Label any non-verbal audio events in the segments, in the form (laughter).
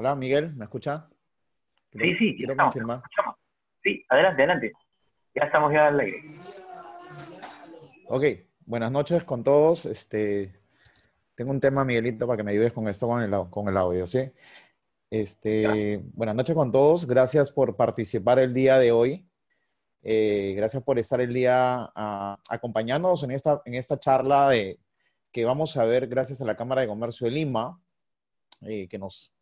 Hola, Miguel, ¿me escucha? sí, sí, quiero confirmar. Sí, adelante, adelante. Ya estamos ya al aire. Ok, buenas noches con todos. Este, tengo un tema, Miguelito, para que me ayudes con esto, con el, audio, ¿sí? Este, buenas noches con todos. Gracias por participar el día de hoy. Eh, gracias por estar el día ah, acompañándonos en esta, en esta charla que vamos a ver gracias a la Cámara de Comercio de Lima, eh, que nos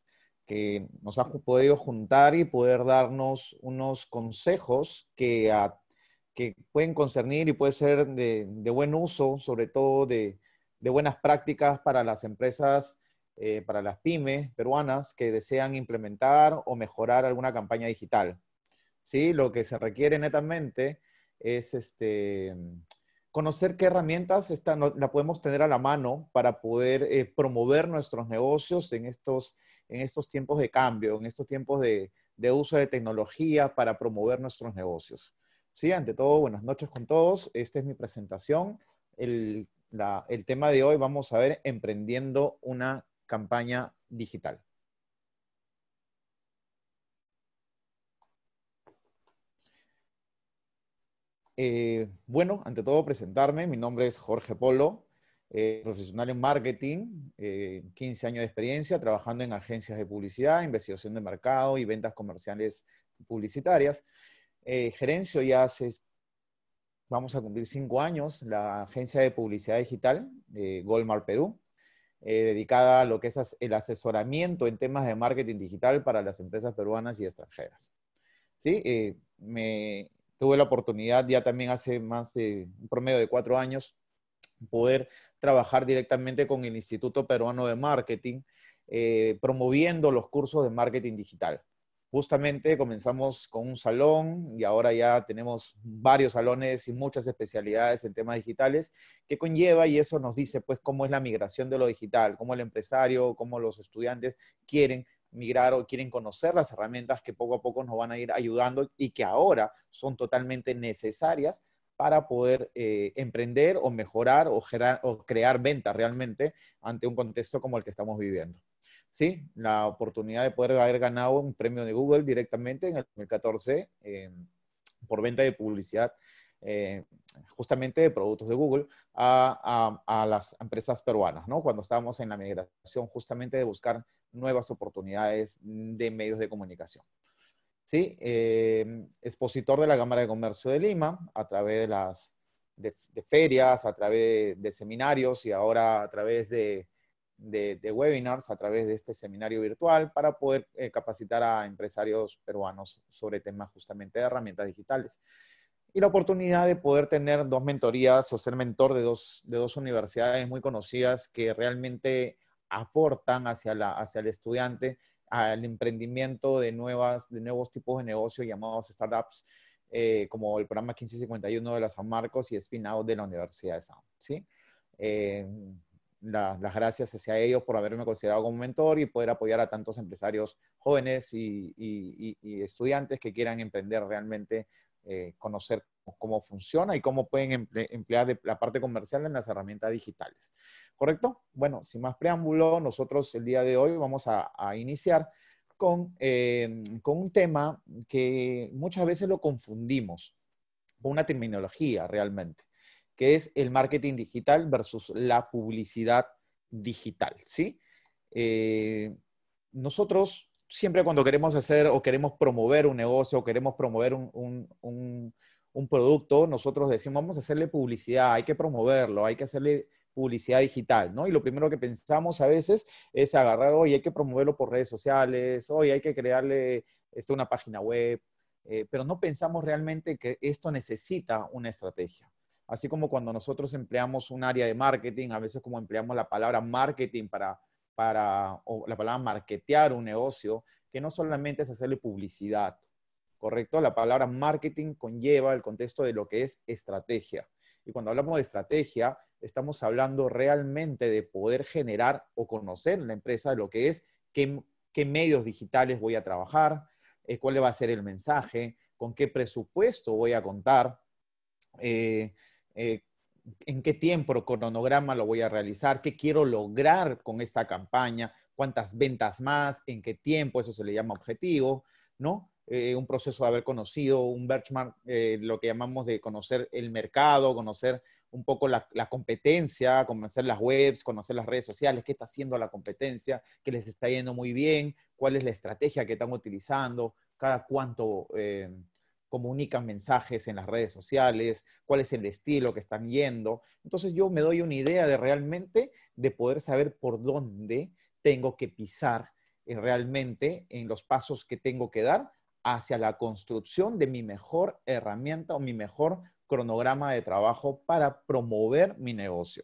que nos ha podido juntar y poder darnos unos consejos que, que pueden concernir y puede ser de, buen uso, sobre todo de, buenas prácticas para las empresas, eh, para las pymes peruanas que desean implementar o mejorar alguna campaña digital. ¿Sí? Lo que se requiere netamente es este, conocer qué herramientas está, la podemos tener a la mano para poder eh, promover nuestros negocios en estos en estos tiempos de cambio, en estos tiempos de, uso de tecnología para promover nuestros negocios. Sí, ante todo, buenas noches con todos. Esta es mi presentación. El, tema de hoy vamos a ver emprendiendo una campaña digital. Eh, bueno, ante todo presentarme, mi nombre es Jorge Polo, eh, profesional en marketing, 15 eh, años de experiencia trabajando en agencias de publicidad, investigación de mercado y ventas comerciales publicitarias. Eh, gerencio ya hace, vamos a cumplir 5 años, la agencia de publicidad digital Golmar Goldmar Perú, dedicada a lo que es el asesoramiento en temas de marketing digital para las empresas peruanas y extranjeras. ¿Sí? me, tuve la oportunidad ya también hace más de un promedio de cuatro años poder trabajar directamente con el Instituto Peruano de Marketing, eh, promoviendo los cursos de marketing digital. Justamente comenzamos con un salón y ahora ya tenemos varios salones y muchas especialidades en temas digitales que conlleva y eso nos dice pues cómo es la migración de lo digital, cómo el empresario, cómo los estudiantes quieren migrar o quieren conocer las herramientas que poco a poco nos van a ir ayudando y que ahora son totalmente necesarias para poder eh, emprender o mejorar o, crear ventas realmente ante un contexto como el que estamos viviendo. ¿Sí? La oportunidad de poder haber ganado un premio de Google directamente en el 2014 em, por venta de publicidad eh, justamente de productos de Google a, las empresas peruanas, ¿no? Cuando estábamos en la migración justamente de buscar nuevas oportunidades de medios de comunicación. ¿sí? Em, expositor de la Cámara de Comercio de Lima a través de las de, ferias, a través de, seminarios y ahora a través de, webinars, a través de este seminario virtual para poder eh, capacitar a empresarios peruanos sobre temas justamente de herramientas digitales. Y la oportunidad de poder tener dos mentorías o ser mentor de dos, universidades muy conocidas que realmente aportan hacia el estudiante al emprendimiento de, de nuevos tipos de negocios llamados startups, eh, como el programa 1551 de la San Marcos y Spinout de la Universidad de San. ¿sí? Eh, las gracias hacia ellos por haberme considerado como mentor y poder apoyar a tantos empresarios jóvenes y, estudiantes que quieran emprender realmente, eh, conocer cómo funciona y cómo pueden emplear la parte comercial en las herramientas digitales. ¿correcto? Bueno, sin más preámbulo, nosotros el día de hoy vamos a, iniciar eh, con, un tema que muchas veces lo confundimos con una terminología realmente, que es el marketing digital versus la publicidad digital, ¿sí? Eh, nosotros siempre cuando queremos hacer o queremos promover un negocio o queremos promover un, un producto, nosotros decimos, vamos a hacerle publicidad, hay que promoverlo, hay que hacerle publicidad digital, ¿no? Y lo primero que pensamos a veces es agarrar, hoy hay que promoverlo por redes sociales, hoy hay que crearle este, una página web, eh, pero no pensamos realmente que esto necesita una estrategia. Así como cuando nosotros empleamos un área de marketing, a veces como empleamos la palabra marketing para, para o la palabra marketear un negocio, que no solamente es hacerle publicidad, ¿correcto? La palabra marketing conlleva el contexto de lo que es estrategia. Y cuando hablamos de estrategia, estamos hablando realmente de poder generar o conocer la empresa lo que es, qué, medios digitales voy a trabajar, eh, cuál va a ser el mensaje, con qué presupuesto voy a contar, eh, eh, en qué tiempo, o cronograma lo voy a realizar, qué quiero lograr con esta campaña, cuántas ventas más, en qué tiempo, eso se le llama objetivo, ¿no? Eh, un proceso de haber conocido, un benchmark, eh, lo que llamamos de conocer el mercado, conocer un poco la, competencia, conocer las webs, conocer las redes sociales, qué está haciendo la competencia, qué les está yendo muy bien, cuál es la estrategia que están utilizando, cada cuánto eh, comunican mensajes en las redes sociales, cuál es el estilo que están yendo. Entonces yo me doy una idea de realmente de poder saber por dónde tengo que pisar realmente en los pasos que tengo que dar hacia la construcción de mi mejor herramienta o mi mejor cronograma de trabajo para promover mi negocio.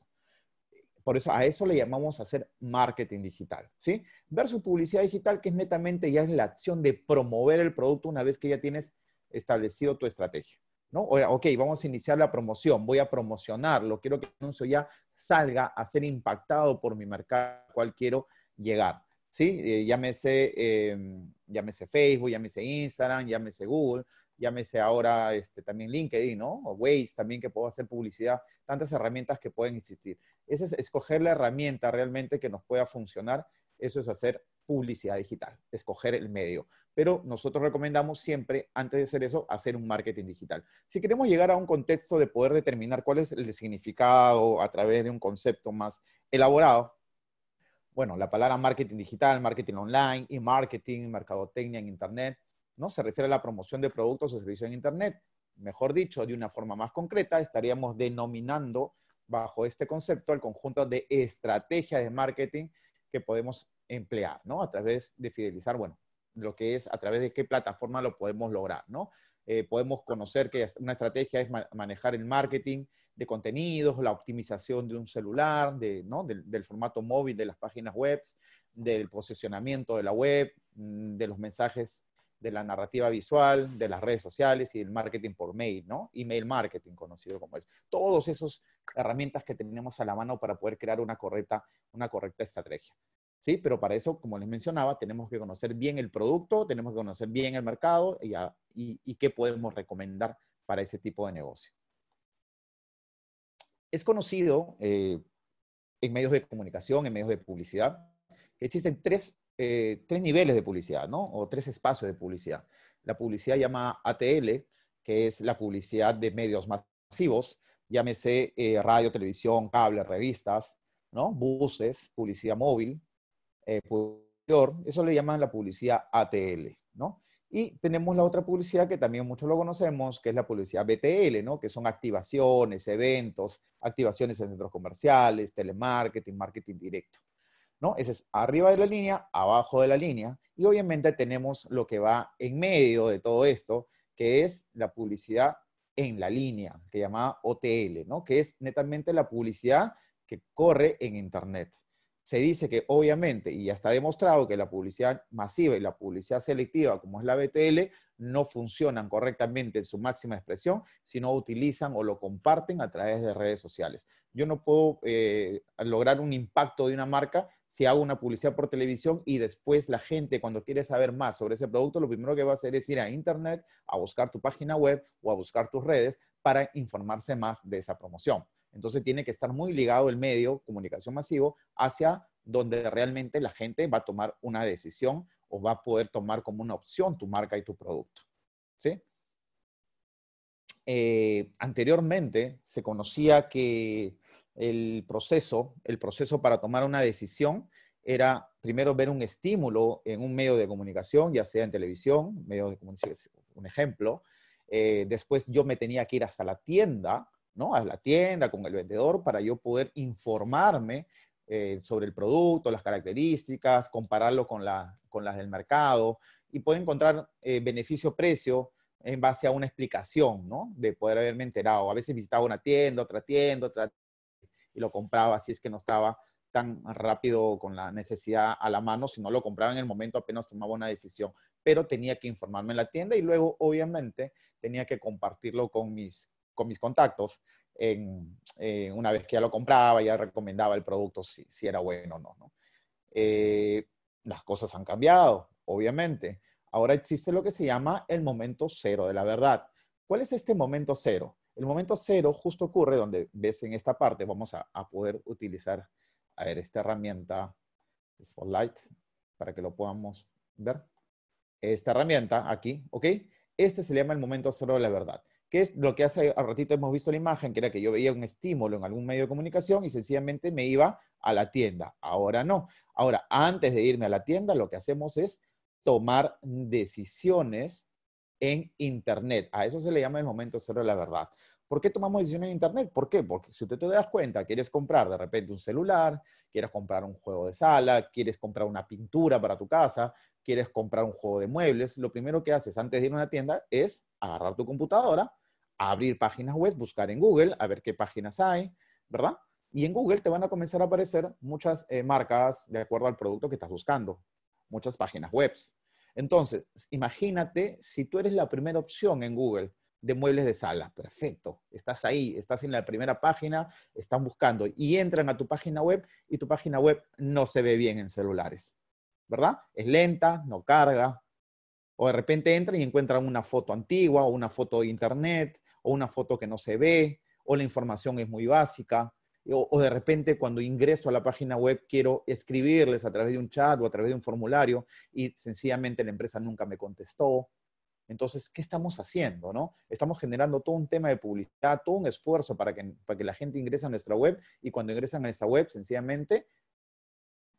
Por eso a eso le llamamos hacer marketing digital, ¿sí? Versus publicidad digital, que es netamente ya es la acción de promover el producto una vez que ya tienes establecido tu estrategia, ¿no? ok, vamos a iniciar la promoción, voy a promocionarlo, quiero que el anuncio ya salga a ser impactado por mi mercado al cual quiero llegar, ¿sí? Eh, llámese em, llámese Facebook, llámese Instagram, llámese Google, llámese ahora este, también LinkedIn, ¿no? O Waze también que puedo hacer publicidad, tantas herramientas que pueden existir. Ese es escoger la herramienta realmente que nos pueda funcionar, eso es hacer publicidad digital, escoger el medio. Pero nosotros recomendamos siempre, antes de hacer eso, hacer un marketing digital. Si queremos llegar a un contexto de poder determinar cuál es el significado a través de un concepto más elaborado, bueno, la palabra marketing digital, marketing online, e-marketing, mercadotecnia en Internet, ¿no? Se refiere a la promoción de productos o servicios en Internet. Mejor dicho, de una forma más concreta, estaríamos denominando bajo este concepto el conjunto de estrategias de marketing que podemos emplear, ¿no? A través de fidelizar, bueno, lo que es a través de qué plataforma lo podemos lograr, ¿no? Eh, podemos conocer que una estrategia es manejar el marketing de contenidos, la optimización de un celular, del, formato móvil de las páginas web, del posicionamiento de la web, mm, de los mensajes de la narrativa visual, de las redes sociales y del marketing por mail, ¿no? Email marketing, conocido como es. Todos esas herramientas que tenemos a la mano para poder crear una correcta, una correcta estrategia. ¿Sí? Pero para eso, como les mencionaba, tenemos que conocer bien el producto, tenemos que conocer bien el mercado y qué podemos recomendar para ese tipo de negocio es conocido eh, en medios de comunicación, en medios de publicidad, que existen eh, tres, niveles de publicidad, ¿no? O tres espacios de publicidad. La publicidad llamada ATL, que es la publicidad de medios masivos, llámese eh, radio, televisión, cable, revistas, ¿no? Buses, publicidad móvil, eso le llaman la publicidad ATL, ¿no? Y tenemos la otra publicidad que también muchos lo conocemos, que es la publicidad BTL, ¿no? Que son activaciones, eventos, activaciones en centros comerciales, telemarketing, marketing directo. ¿no? Ese es arriba de la línea, abajo de la línea. Y obviamente tenemos lo que va en medio de todo esto, que es la publicidad en la línea, que llamada OTL, ¿no? Que es netamente la publicidad que corre en Internet se dice que obviamente, y ya está demostrado, que la publicidad masiva y la publicidad selectiva, como es la BTL, no funcionan correctamente en su máxima expresión, si no utilizan o lo comparten a través de redes sociales. Yo no puedo eh, lograr un impacto de una marca si hago una publicidad por televisión y después la gente cuando quiere saber más sobre ese producto, lo primero que va a hacer es ir a internet, a buscar tu página web o a buscar tus redes para informarse más de esa promoción. Entonces tiene que estar muy ligado el medio, comunicación masivo, hacia donde realmente la gente va a tomar una decisión o va a poder tomar como una opción tu marca y tu producto. Eh, anteriormente se conocía que el proceso, el proceso para tomar una decisión era primero ver un estímulo en un medio de comunicación, ya sea en televisión, de comunicación, un ejemplo. Eh, después yo me tenía que ir hasta la tienda ¿no? A la tienda, con el vendedor, para yo poder informarme eh, sobre el producto, las características, compararlo con, la, con las del mercado y poder encontrar eh, beneficio-precio en base a una explicación, ¿no? De poder haberme enterado. A veces visitaba una tienda, otra tienda, otra tienda, y lo compraba, si es que no estaba tan rápido con la necesidad a la mano, Si no lo compraba en el momento apenas tomaba una decisión, pero tenía que informarme en la tienda y luego, obviamente, tenía que compartirlo con mis con mis contactos, en, eh, una vez que ya lo compraba, ya recomendaba el producto si, era bueno o no. Eh, las cosas han cambiado, obviamente. Ahora existe lo que se llama el momento cero de la verdad. ¿Cuál es este momento cero? El momento cero justo ocurre donde ves en esta parte, vamos a, poder utilizar, a ver, esta herramienta Spotlight para que lo podamos ver. Esta herramienta aquí, ¿ok? Este se llama el momento cero de la verdad que es lo que hace al ratito hemos visto la imagen, que era que yo veía un estímulo en algún medio de comunicación y sencillamente me iba a la tienda. Ahora no. Ahora, antes de irme a la tienda, lo que hacemos es tomar decisiones en Internet. A eso se le llama el momento cero de la verdad. ¿Por qué tomamos decisiones en Internet? ¿Por qué? Porque si usted te das cuenta, quieres comprar de repente un celular, quieres comprar un juego de sala, quieres comprar una pintura para tu casa, quieres comprar un juego de muebles, lo primero que haces antes de ir a una tienda es agarrar tu computadora, abrir páginas web, buscar en Google, a ver qué páginas hay, ¿verdad? Y en Google te van a comenzar a aparecer muchas eh, marcas de acuerdo al producto que estás buscando, muchas páginas web. Entonces, imagínate si tú eres la primera opción en Google de muebles de sala. Perfecto, estás ahí, estás en la primera página, están buscando y entran a tu página web y tu página web no se ve bien en celulares, ¿verdad? Es lenta, no carga, o de repente entran y encuentran una foto antigua o una foto de internet o una foto que no se ve o la información es muy básica. O, de repente cuando ingreso a la página web quiero escribirles a través de un chat o a través de un formulario y sencillamente la empresa nunca me contestó. Entonces, ¿qué estamos haciendo? No? Estamos generando todo un tema de publicidad, todo un esfuerzo para que, para que la gente ingrese a nuestra web y cuando ingresan a esa web, sencillamente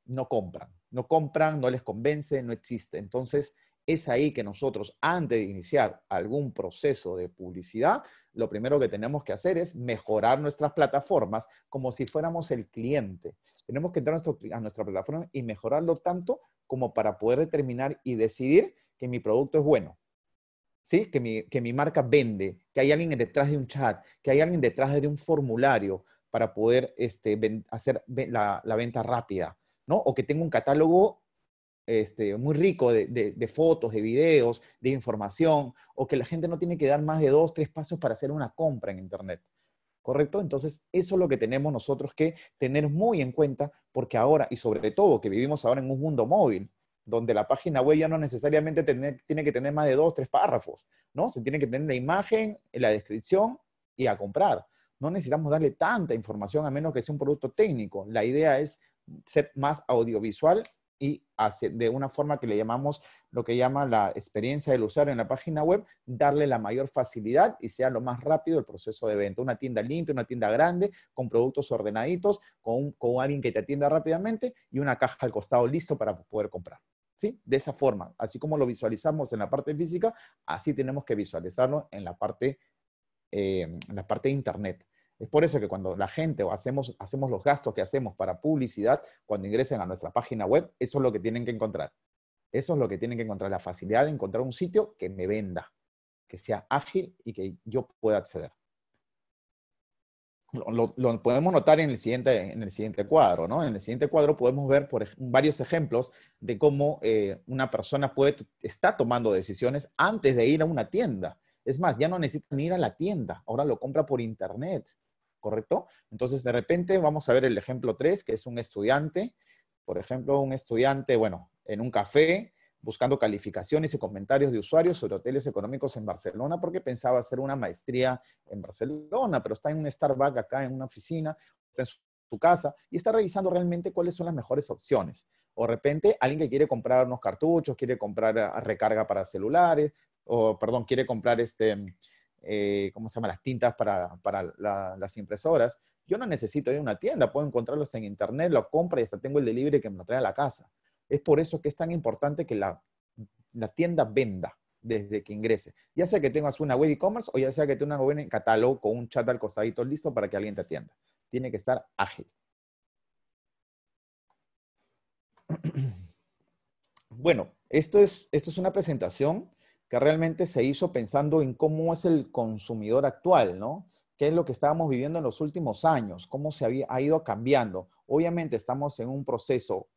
no compran, no compran, no les convence, no existe. Entonces, es ahí que nosotros, antes de iniciar algún proceso de publicidad, lo primero que tenemos que hacer es mejorar nuestras plataformas como si fuéramos el cliente. Tenemos que entrar a, nuestra plataforma y mejorarlo tanto como para poder determinar y decidir que mi producto es bueno, ¿sí? que, mi, que mi marca vende, que hay alguien detrás de un chat, que hay alguien detrás de un formulario para poder este, hacer la, venta rápida, ¿no? o que tengo un catálogo este, muy rico de, fotos, de videos, de información, o que la gente no tiene que dar más de dos, tres pasos para hacer una compra en Internet. ¿Correcto? Entonces, eso es lo que tenemos nosotros que tener muy en cuenta, porque ahora, y sobre todo que vivimos ahora en un mundo móvil, donde la página web ya no necesariamente tiene, tiene que tener más de dos, tres párrafos, ¿no? Se tiene que tener la imagen, la descripción y a comprar. No necesitamos darle tanta información a menos que sea un producto técnico. La idea es ser más audiovisual y de una forma que le llamamos lo que llama la experiencia del usuario en la página web, darle la mayor facilidad y sea lo más rápido el proceso de venta. Una tienda limpia, una tienda grande, con productos ordenaditos, con, alguien que te atienda rápidamente y una caja al costado listo para poder comprar. ¿Sí? De esa forma, así como lo visualizamos en la parte física, así tenemos que visualizarlo en la parte, eh, en la parte de Internet. Es por eso que cuando la gente o hacemos, hacemos los gastos que hacemos para publicidad, cuando ingresen a nuestra página web, eso es lo que tienen que encontrar. Eso es lo que tienen que encontrar, la facilidad de encontrar un sitio que me venda, que sea ágil y que yo pueda acceder. Lo, podemos notar en el, siguiente, cuadro, ¿no? En el siguiente cuadro podemos ver varios ejemplos de cómo eh, una persona puede, está tomando decisiones antes de ir a una tienda. Es más, ya no necesitan ir a la tienda, ahora lo compra por internet. ¿correcto? Entonces, de repente vamos a ver el ejemplo 3, que es un estudiante, por ejemplo, un estudiante, bueno, en un café, buscando calificaciones y comentarios de usuarios sobre hoteles económicos en Barcelona, porque pensaba hacer una maestría en Barcelona, pero está en un Starbucks acá, en una oficina, está en su casa, y está revisando realmente cuáles son las mejores opciones. O de repente, alguien que quiere comprar unos cartuchos, quiere comprar ah, recarga para celulares, o, perdón, quiere comprar este eh, ¿cómo se llama? Las tintas para, las impresoras. Yo no necesito ir a una tienda, puedo encontrarlos en internet, lo compro y hasta tengo el delivery que me lo trae a la casa. Es por eso que es tan importante que la, tienda venda desde que ingrese. Ya sea que tengas una web e-commerce o ya sea que tengas un catálogo con un chat al costadito listo para que alguien te atienda. Tiene que estar ágil. (clears throat) Bueno, esto esto es una presentación que realmente se hizo pensando en cómo es el consumidor actual, ¿no? ¿Qué es lo que estábamos viviendo en los últimos años? ¿Cómo se había, ha ido cambiando? Obviamente estamos en un proceso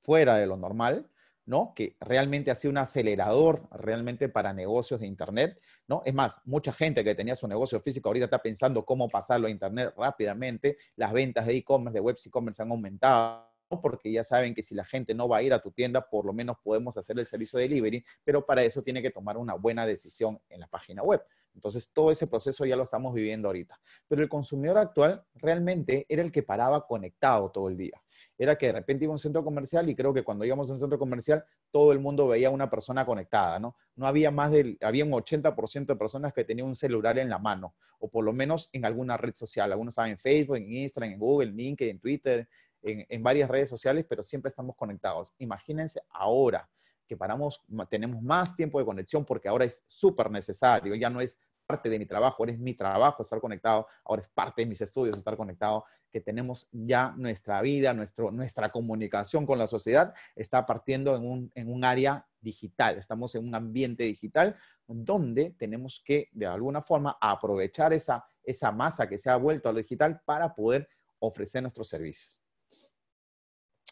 fuera de lo normal, ¿no? Que realmente ha sido un acelerador realmente para negocios de Internet, ¿no? Es más, mucha gente que tenía su negocio físico ahorita está pensando cómo pasarlo a Internet rápidamente. Las ventas de e-commerce, de webs e-commerce han aumentado porque ya saben que si la gente no va a ir a tu tienda, por lo menos podemos hacer el servicio de delivery, pero para eso tiene que tomar una buena decisión en la página web. Entonces, todo ese proceso ya lo estamos viviendo ahorita. Pero el consumidor actual realmente era el que paraba conectado todo el día. Era que de repente iba a un centro comercial y creo que cuando íbamos a un centro comercial, todo el mundo veía a una persona conectada, ¿no? No había más del, había un 80% de personas que tenían un celular en la mano, o por lo menos en alguna red social. Algunos estaban en Facebook, en Instagram, en Google, LinkedIn, en Twitter, en, varias redes sociales, pero siempre estamos conectados. Imagínense ahora que paramos, tenemos más tiempo de conexión porque ahora es súper necesario, ya no es parte de mi trabajo, ahora es mi trabajo estar conectado, ahora es parte de mis estudios estar conectado, que tenemos ya nuestra vida, nuestro, nuestra comunicación con la sociedad está partiendo en un, en un área digital, estamos en un ambiente digital donde tenemos que de alguna forma aprovechar esa, esa masa que se ha vuelto a lo digital para poder ofrecer nuestros servicios.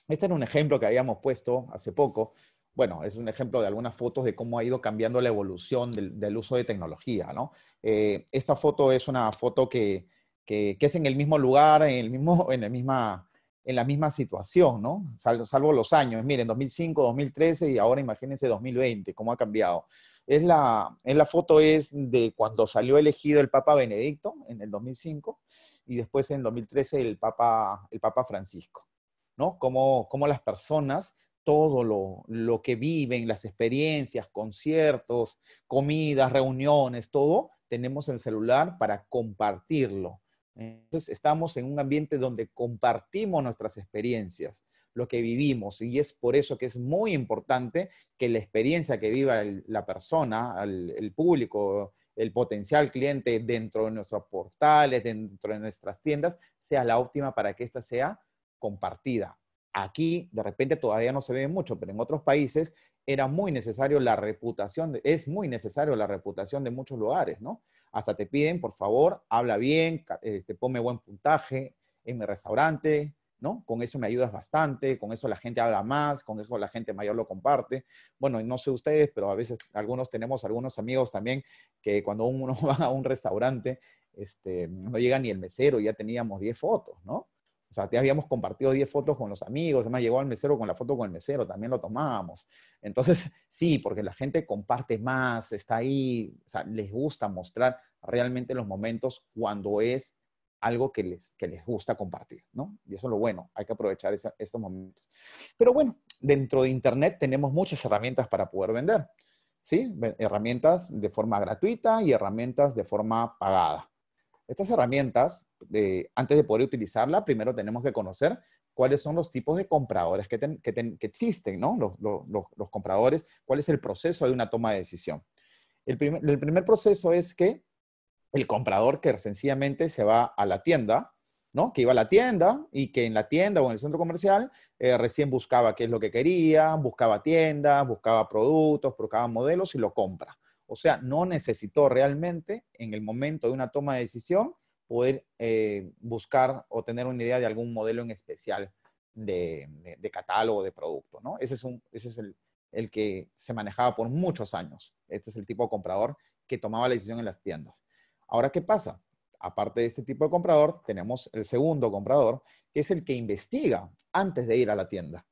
Este era un ejemplo que habíamos puesto hace poco. Bueno, es un ejemplo de algunas fotos de cómo ha ido cambiando la evolución del, uso de tecnología, ¿no? Eh, esta foto es una foto que, es en el mismo lugar, en, el mismo, en, la, misma, situación, ¿no? Salvo, los años. Miren, 2005, 2013 y ahora imagínense 2020, cómo ha cambiado. Es la, la foto es de cuando salió elegido el Papa Benedicto en el 2005 y después en 2013 el Papa, el Papa Francisco. ¿no? Como las personas, todo lo, que viven, las experiencias, conciertos, comidas, reuniones, todo, tenemos el celular para compartirlo. Entonces estamos en un ambiente donde compartimos nuestras experiencias, lo que vivimos, y es por eso que es muy importante que la experiencia que viva la persona, el, el público, el potencial cliente dentro de nuestros portales, dentro de nuestras tiendas, sea la óptima para que ésta sea compartida. Aquí de repente todavía no se ve mucho, pero en otros países era muy necesario la reputación, es muy necesario la reputación de muchos lugares, ¿no? Hasta te piden, por favor, habla bien, te este, ponme buen puntaje en mi restaurante, ¿no? Con eso me ayudas bastante, con eso la gente habla más, con eso la gente mayor lo comparte. Bueno, no sé ustedes, pero a veces algunos tenemos algunos amigos también que cuando uno (laughs) va a un restaurante, este, no llega ni el mesero, ya teníamos 10 fotos, ¿no? O sea, ya habíamos compartido 10 fotos con los amigos, además llegó al mesero con la foto con el mesero, también lo tomábamos. Entonces, (laughs) sí, porque la gente comparte más, está ahí, o sea, les gusta mostrar realmente los momentos cuando es algo que les, que les gusta compartir, ¿no? Y eso es lo bueno, hay que aprovechar esos momentos. Pero bueno, dentro de Internet tenemos muchas herramientas para poder vender, ¿sí? Herramientas de forma gratuita y herramientas de forma pagada. Estas herramientas, antes de poder utilizarla, primero tenemos que conocer cuáles son los tipos de compradores que, existen, ¿no? Los, compradores, cuál es el proceso de una toma de decisión. El primer, proceso es que el comprador que sencillamente se va a la tienda, ¿no? Que iba a la tienda y que en la tienda o en el centro comercial eh, recién buscaba qué es lo que quería, buscaba tiendas, buscaba productos, buscaba modelos y lo compra. O sea, no necesitó realmente en el momento de una toma de decisión poder eh, buscar o tener una idea de algún modelo en especial de, catálogo de producto, ¿no? Ese es, el, el, que se manejaba por muchos años. Este es el tipo de comprador que tomaba la decisión en las tiendas. Ahora, ¿qué pasa? Aparte de este tipo de comprador, tenemos el segundo comprador, que es el que investiga antes de ir a la tienda.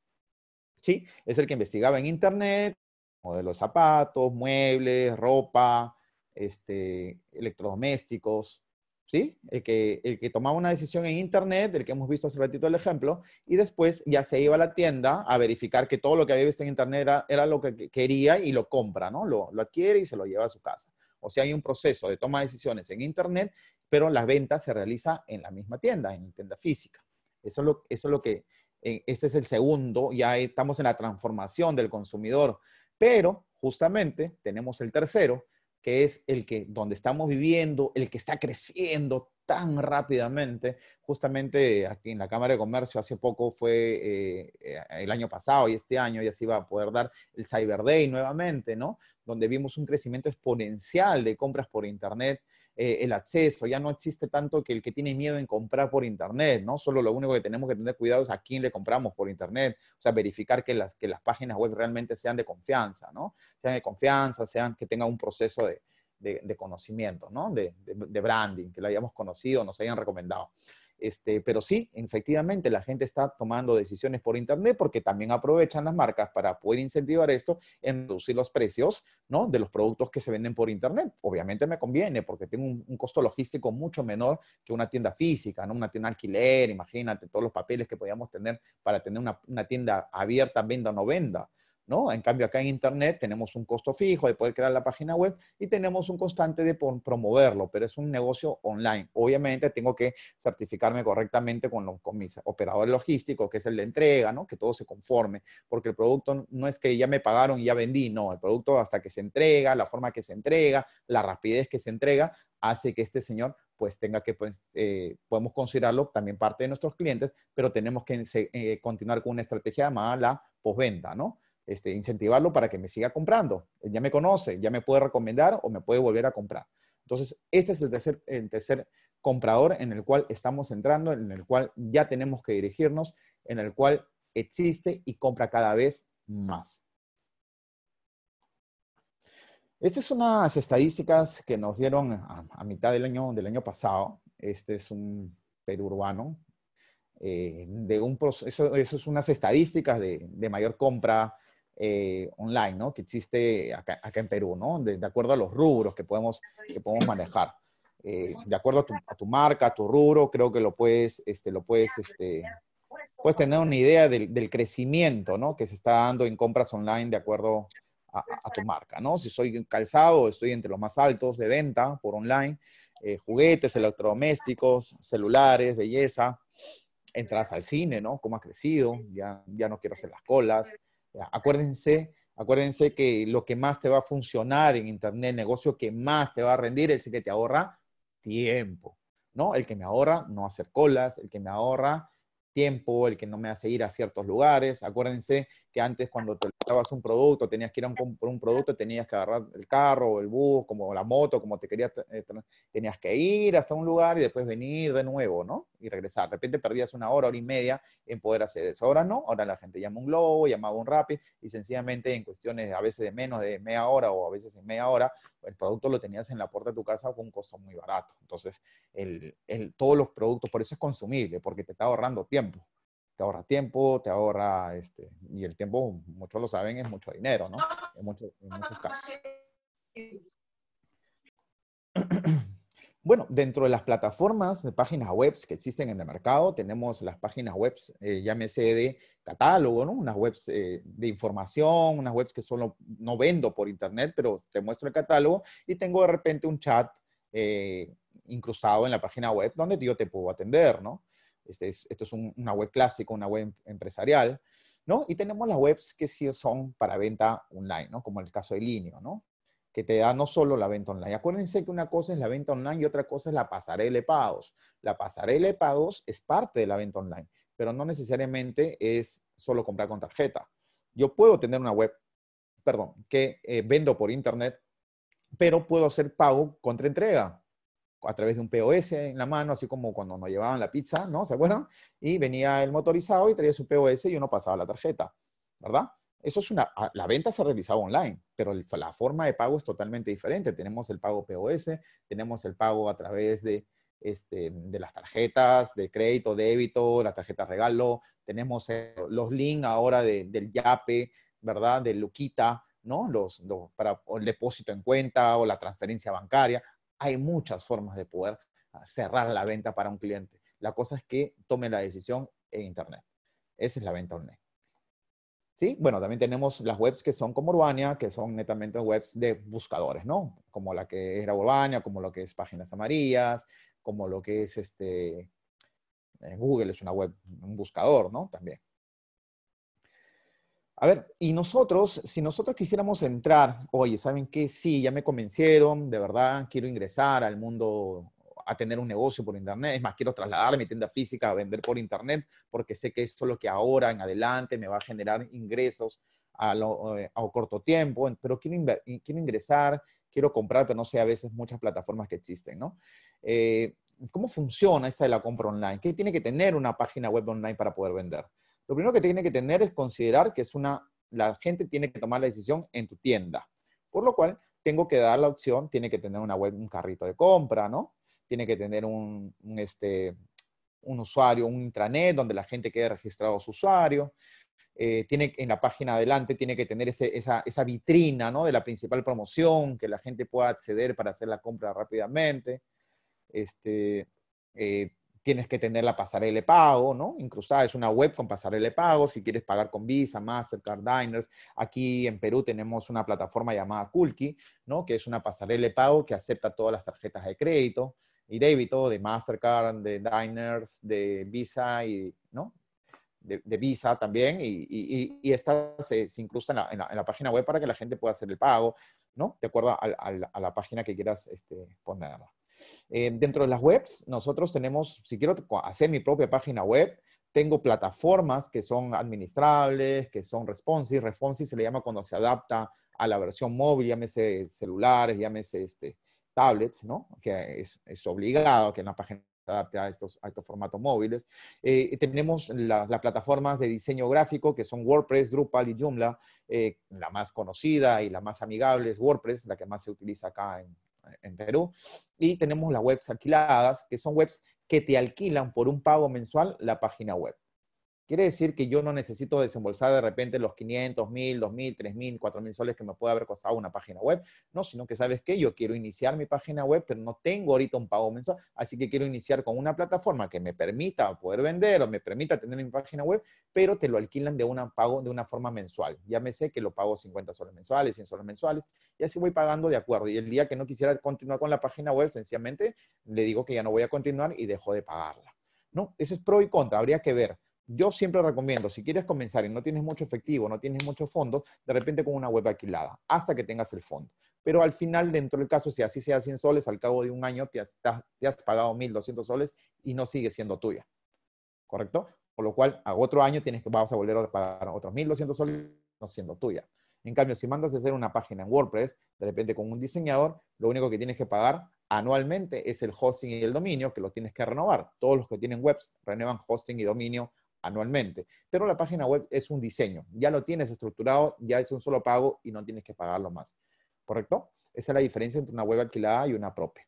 ¿Sí? Es el que investigaba en Internet, modelos de zapatos, muebles, ropa, este, electrodomésticos, ¿sí? El que, el tomaba una decisión en Internet, del que hemos visto hace ratito el ejemplo, y después ya se iba a la tienda a verificar que todo lo que había visto en Internet era, lo que quería y lo compra, ¿no? Lo, adquiere y se lo lleva a su casa. O sea, hay un proceso de toma de decisiones en Internet, pero la venta se realiza en la misma tienda, en la tienda física. Eso es lo, eso es lo que, eh, este es el segundo, ya estamos en la transformación del consumidor pero justamente tenemos el tercero, que es el que donde estamos viviendo, el que está creciendo tan rápidamente. Justamente aquí en la Cámara de Comercio hace poco fue eh, el año pasado y este año ya se iba a poder dar el Cyber Day nuevamente, ¿no? Donde vimos un crecimiento exponencial de compras por Internet eh, el acceso, ya no existe tanto que el que tiene miedo en comprar por internet, ¿no? Solo lo único que tenemos que tener cuidado es a quién le compramos por internet, o sea, verificar que las, que las páginas web realmente sean de confianza, ¿no? Sean de confianza, sean que tengan un proceso de, conocimiento, ¿no? De, de, branding, que lo hayamos conocido, nos hayan recomendado. Este, pero sí, efectivamente, la gente está tomando decisiones por Internet porque también aprovechan las marcas para poder incentivar esto en reducir los precios de los productos que se venden por Internet. Obviamente me conviene porque tengo un, costo logístico mucho menor que una tienda física, una tienda alquiler, imagínate todos los papeles que podíamos tener para tener una, una tienda abierta, venda o no venda. ¿no? En cambio, acá en Internet tenemos un costo fijo de poder crear la página web y tenemos un constante de promoverlo, pero es un negocio online. Obviamente tengo que certificarme correctamente con, mis operadores logísticos, que es el de entrega, Que todo se conforme, porque el producto no es que ya me pagaron y ya vendí, no, el producto hasta que se entrega, la forma que se entrega, la rapidez que se entrega, hace que este señor pues tenga que, pues, eh, podemos considerarlo también parte de nuestros clientes, pero tenemos que eh, continuar con una estrategia llamada la postventa, ¿no? Este, incentivarlo para que me siga comprando. ya me conoce, ya me puede recomendar o me puede volver a comprar. Entonces, este es el tercer, comprador en el cual estamos entrando, en el cual ya tenemos que dirigirnos, en el cual existe y compra cada vez más. Estas son unas estadísticas que nos dieron a, mitad del año, del año pasado. Este es un perurbano Eh, de un, eso, eso es unas estadísticas de, de mayor compra eh, online, ¿no? Que existe acá, en Perú, ¿no? De, acuerdo a los rubros que podemos, que podemos manejar. Eh, de acuerdo a tu, marca, a tu rubro, creo que lo puedes, este, lo puedes, este, puedes tener una idea del, crecimiento, ¿no? Que se está dando en compras online de acuerdo a, tu marca, ¿no? Si soy calzado, estoy entre los más altos de venta por online, eh, juguetes, electrodomésticos, celulares, belleza, entras al cine, ¿no? Cómo ha crecido, ya, ya no quiero hacer las colas, Acuérdense, acuérdense que lo que más te va a funcionar en Internet, el negocio que más te va a rendir, es el que te ahorra tiempo, ¿no? El que me ahorra no hacer colas, el que me ahorra tiempo, el que no me hace ir a ciertos lugares. Acuérdense que antes cuando te dabas un producto, tenías que ir a un, un producto, tenías que agarrar el carro, o el bus, como la moto, como te querías, eh, tenías que ir hasta un lugar y después venir de nuevo, ¿no? y regresar. De repente perdías una hora, hora y media en poder hacer eso. Ahora no, ahora la gente llama un globo, llamaba un rapid y sencillamente en cuestiones a veces de menos de media hora o a veces en media hora, el producto lo tenías en la puerta de tu casa con un costo muy barato. Entonces, todos los productos, por eso es consumible, porque te está ahorrando tiempo te ahorra tiempo, te ahorra, este, y el tiempo, muchos lo saben, es mucho dinero, ¿no? en muchos casos. Bueno, dentro de las plataformas de páginas web que existen en el mercado, tenemos las páginas web, eh, llámese de catálogo, ¿no? Unas webs eh, de información, unas webs que solo no vendo por internet, pero te muestro el catálogo y tengo de repente un chat eh, incrustado en la página web donde yo te puedo atender, ¿no? Este esto es una web clásica, una web empresarial, ¿no? Y tenemos las webs que sí son para venta online, ¿no? Como el caso de Linio, ¿no? que te da no solo la venta online. Acuérdense que una cosa es la venta online y otra cosa es la pasarela de pagos. La pasarela de pagos es parte de la venta online, pero no necesariamente es solo comprar con tarjeta. Yo puedo tener una web, perdón, que eh, vendo por internet, pero puedo hacer pago contra entrega a través de un POS en la mano, así como cuando nos llevaban la pizza, ¿no? ¿Se acuerdan? Y venía el motorizado y traía su POS y uno pasaba la tarjeta, ¿verdad? Eso es una, ah, la venta se realizado online, pero la forma de pago es totalmente diferente. Tenemos el pago POS, tenemos el pago a través de, este, de las tarjetas de crédito, débito, la tarjeta regalo, tenemos eh, los links ahora de, del YAPE, ¿verdad? De Luquita, ¿no? Los, para el depósito en cuenta o la transferencia bancaria. Hay muchas formas de poder cerrar la venta para un cliente. La cosa es que tome la decisión en Internet. Esa es la venta online. ¿Sí? Bueno, también tenemos las webs que son como Urbania, que son netamente webs de buscadores, ¿no? Como la que era Urbania, como lo que es Páginas Amarillas, como lo que es este, eh, Google es una web, un buscador, ¿no? También. A ver, y nosotros, si nosotros quisiéramos entrar, oye, ¿saben qué? Sí, ya me convencieron, de verdad, quiero ingresar al mundo a tener un negocio por Internet. Es más, quiero trasladar mi tienda física a vender por Internet porque sé que esto es lo que ahora en adelante me va a generar ingresos a, lo, eh, corto tiempo, pero quiero, ingresar, quiero comprar, pero no sé a veces muchas plataformas que existen, ¿no? Eh, ¿Cómo funciona esa de la compra online? ¿Qué tiene que tener una página web online para poder vender? Lo primero que tiene que tener es considerar que es una, la gente tiene que tomar la decisión en tu tienda, por lo cual tengo que dar la opción, tiene que tener una web, un carrito de compra, ¿no? tiene que tener un, este, un usuario, un intranet donde la gente quede registrado su usuario. Eh, tiene, en la página adelante tiene que tener esa, vitrina ¿no? de la principal promoción que la gente pueda acceder para hacer la compra rápidamente. Este, eh, tienes que tener la pasarela de pago, ¿no? Incrustada, es una web con pasarela de pago, si quieres pagar con Visa, Mastercard, Diners. Aquí en Perú tenemos una plataforma llamada Kulki, ¿no? Que es una pasarela de pago que acepta todas las tarjetas de crédito y débito de Mastercard, de Diners, de Visa, y, ¿no? De, Visa también, y, y, y esta eh, se, se incrusta en la, en, la, página web para que la gente pueda hacer el pago, ¿no? De acuerdo a, la página que quieras este, ponerla. Eh, dentro de las webs, nosotros tenemos, si quiero hacer mi propia página web, tengo plataformas que son administrables, que son responsive. Responsive se le llama cuando se adapta a la versión móvil, llámese celulares, llámese este, tablets, ¿no? que es, obligado que la página adapte a estos, a formatos móviles. Eh, tenemos las plataformas de diseño gráfico que son WordPress, Drupal y Joomla. Eh, la más conocida y la más amigable es WordPress, la que más se utiliza acá en, en Perú. Y tenemos las webs alquiladas, que son webs que te alquilan por un pago mensual la página web. Quiere decir que yo no necesito desembolsar de repente los 500, 1000, 2000, 3000, 4000 soles que me puede haber costado una página web. No, sino que sabes qué? yo quiero iniciar mi página web, pero no tengo ahorita un pago mensual, así que quiero iniciar con una plataforma que me permita poder vender o me permita tener mi página web, pero te lo alquilan de una pago de una forma mensual. Ya me sé que lo pago 50 soles mensuales, 100 soles mensuales y así voy pagando de acuerdo. Y el día que no quisiera continuar con la página web, sencillamente le digo que ya no voy a continuar y dejo de pagarla. No, eso es pro y contra, habría que ver. Yo siempre recomiendo, si quieres comenzar y no tienes mucho efectivo, no tienes mucho fondos, de repente con una web alquilada, hasta que tengas el fondo. Pero al final, dentro del caso, si así sea 100 soles, al cabo de un año te, has, pagado 1.200 soles y no sigue siendo tuya. ¿Correcto? Por lo cual, a otro año tienes que, vas a volver a pagar otros 1.200 soles no siendo tuya. En cambio, si mandas a hacer una página en WordPress, de repente con un diseñador, lo único que tienes que pagar anualmente es el hosting y el dominio, que lo tienes que renovar. Todos los que tienen webs renuevan hosting y dominio anualmente. Pero la página web es un diseño, ya lo tienes estructurado, ya es un solo pago y no tienes que pagarlo más. ¿Correcto? Esa es la diferencia entre una web alquilada y una propia.